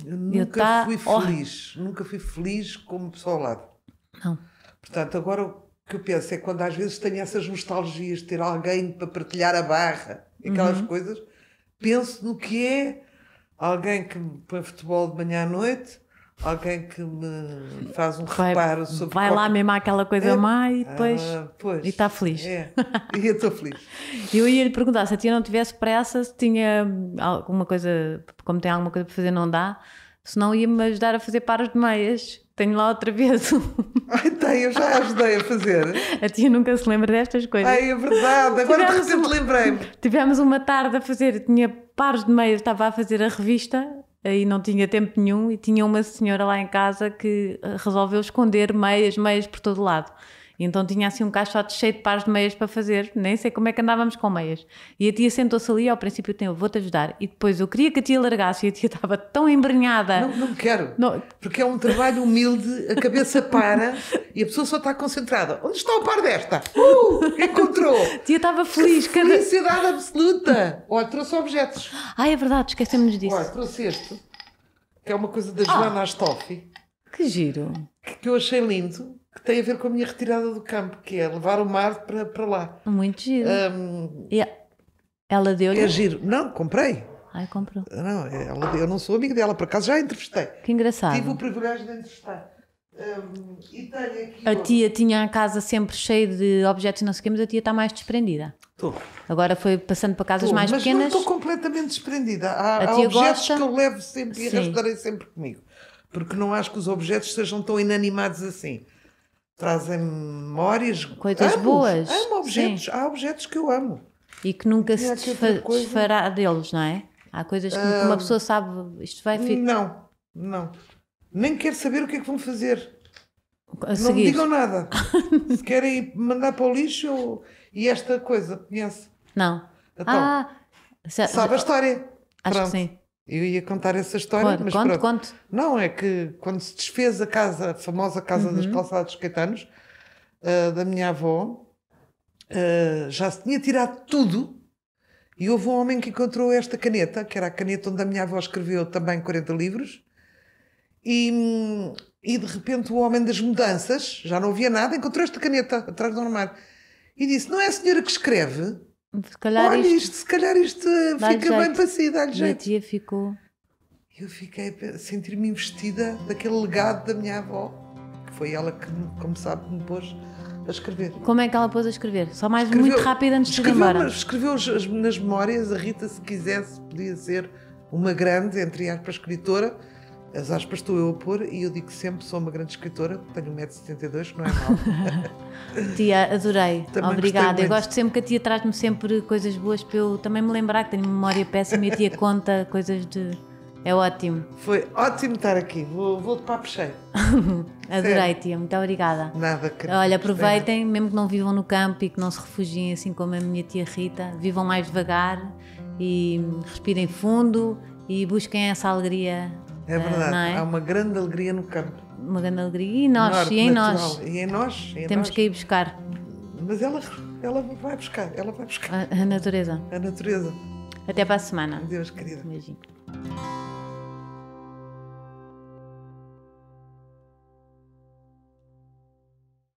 Eu nunca eu tá, fui feliz, oh. nunca fui feliz como pessoa ao lado. Não. Portanto, agora o que eu penso é quando às vezes tenho essas nostalgias de ter alguém para partilhar a barra, e aquelas uhum. coisas, penso no que é alguém que me põe futebol de manhã à noite alguém que me faz um vai, reparo sobre. Vai qual... lá mesmo aquela coisa é. má e ah, depois. Ah, pois, e está feliz. É. E eu estou feliz. eu ia lhe perguntar se a tia não tivesse pressa, se tinha alguma coisa, como tem alguma coisa para fazer, não dá, se não ia-me ajudar a fazer paros de meias. Tenho lá outra vez Ai, tem, eu já ajudei a fazer. a tia nunca se lembra destas coisas. Ai, é verdade, agora tivemos de repente um... lembrei-me. Tivemos uma tarde a fazer, tinha pares de meias, estava a fazer a revista e não tinha tempo nenhum e tinha uma senhora lá em casa que eh, resolveu esconder meias, meias por todo lado. E então tinha assim um caixote cheio de pares de meias para fazer, nem sei como é que andávamos com meias. E a tia sentou-se ali, ao princípio eu vou-te ajudar. E depois eu queria que a tia largasse e a tia estava tão embrenhada. Não, não quero. Não. Porque é um trabalho humilde, a cabeça para e a pessoa só está concentrada. Onde está o par desta? Uh, encontrou! A tia estava feliz. Que felicidade cada... absoluta! Olha, trouxe objetos. Ah, é verdade, esquecemos disso. Olha, trouxe este, que é uma coisa da ah. Joana ah, Astolfi. Que giro! Que eu achei lindo que tem a ver com a minha retirada do campo, que é levar o mar para, para lá. Muito giro. Um, Ela deu-lhe. É giro. Não, comprei. Ai, comprou. Não, é, ela, eu não sou amigo dela, por acaso já entrevistei. Que engraçado. Tive o privilégio de entrevistar. Um, e tenho aqui a outro. tia tinha a casa sempre cheia de objetos, não sei o quê, mas a tia está mais desprendida. Estou. Agora foi passando para casas Tô, mais mas pequenas. Mas estou completamente desprendida. Há, há objetos gosta... que eu levo sempre e arrastarei sempre comigo. Porque não acho que os objetos sejam tão inanimados assim trazem memórias. Coisas amo, boas. Amo objetos, Sim. há objetos que eu amo. E que nunca e se desfa coisa... desfará deles, não é? Há coisas que uma hum, pessoa sabe, isto vai ficar. Não, não. Nem quero saber o que é que vão fazer. A não me digam nada. se querem mandar para o lixo eu... e esta coisa, conhece? Não. Então, ah, sabe a história. Acho Pronto. que sim. Eu ia contar essa história, Pode, mas conte, pronto. Conto. Não, é que quando se desfez a casa, a famosa casa uhum. das calçadas caetanos, uh, da minha avó, uh, já se tinha tirado tudo e houve um homem que encontrou esta caneta, que era a caneta onde a minha avó escreveu também 40 livros, e, e de repente o homem das mudanças, já não havia nada, encontrou esta caneta atrás do armário e disse: Não é a senhora que escreve? Se calhar Olha isto, isto, se calhar isto fica bem para si, dá-lhe jeito. Minha tia ficou. Eu fiquei a sentir-me investida daquele legado da minha avó, que foi ela que, como sabe, me pôs a escrever. Como é que ela pôs a escrever? Só mais escreveu, muito rápido antes de ir embora. Escreveu nas memórias, a Rita, se quisesse, podia ser uma grande, entre aspas, escritora, as aspas estou eu a pôr e eu digo sempre sou uma grande escritora, tenho 1,72m, que não é mal. tia, adorei. Também Obrigada. Eu gosto sempre que a tia traz-me sempre coisas boas para eu também me lembrar que tenho memória péssima e a tia conta coisas de. É ótimo. Foi ótimo estar aqui. Vou, vou de papo cheio. Adorei, tia. Muito obrigada. Nada, querido. Olha, aproveitem, mesmo que não vivam no campo e que não se refugiem assim como a minha tia Rita. Vivam mais devagar e respirem fundo e busquem essa alegria é eh, verdade, é? há uma grande alegria no campo. Uma grande alegria e nós, Norte, e em nós. E em nós. E em Temos nós. que ir buscar. Mas ela, ela vai buscar, ela vai buscar. A, a natureza. A natureza. Até para a semana. Deus querida. Um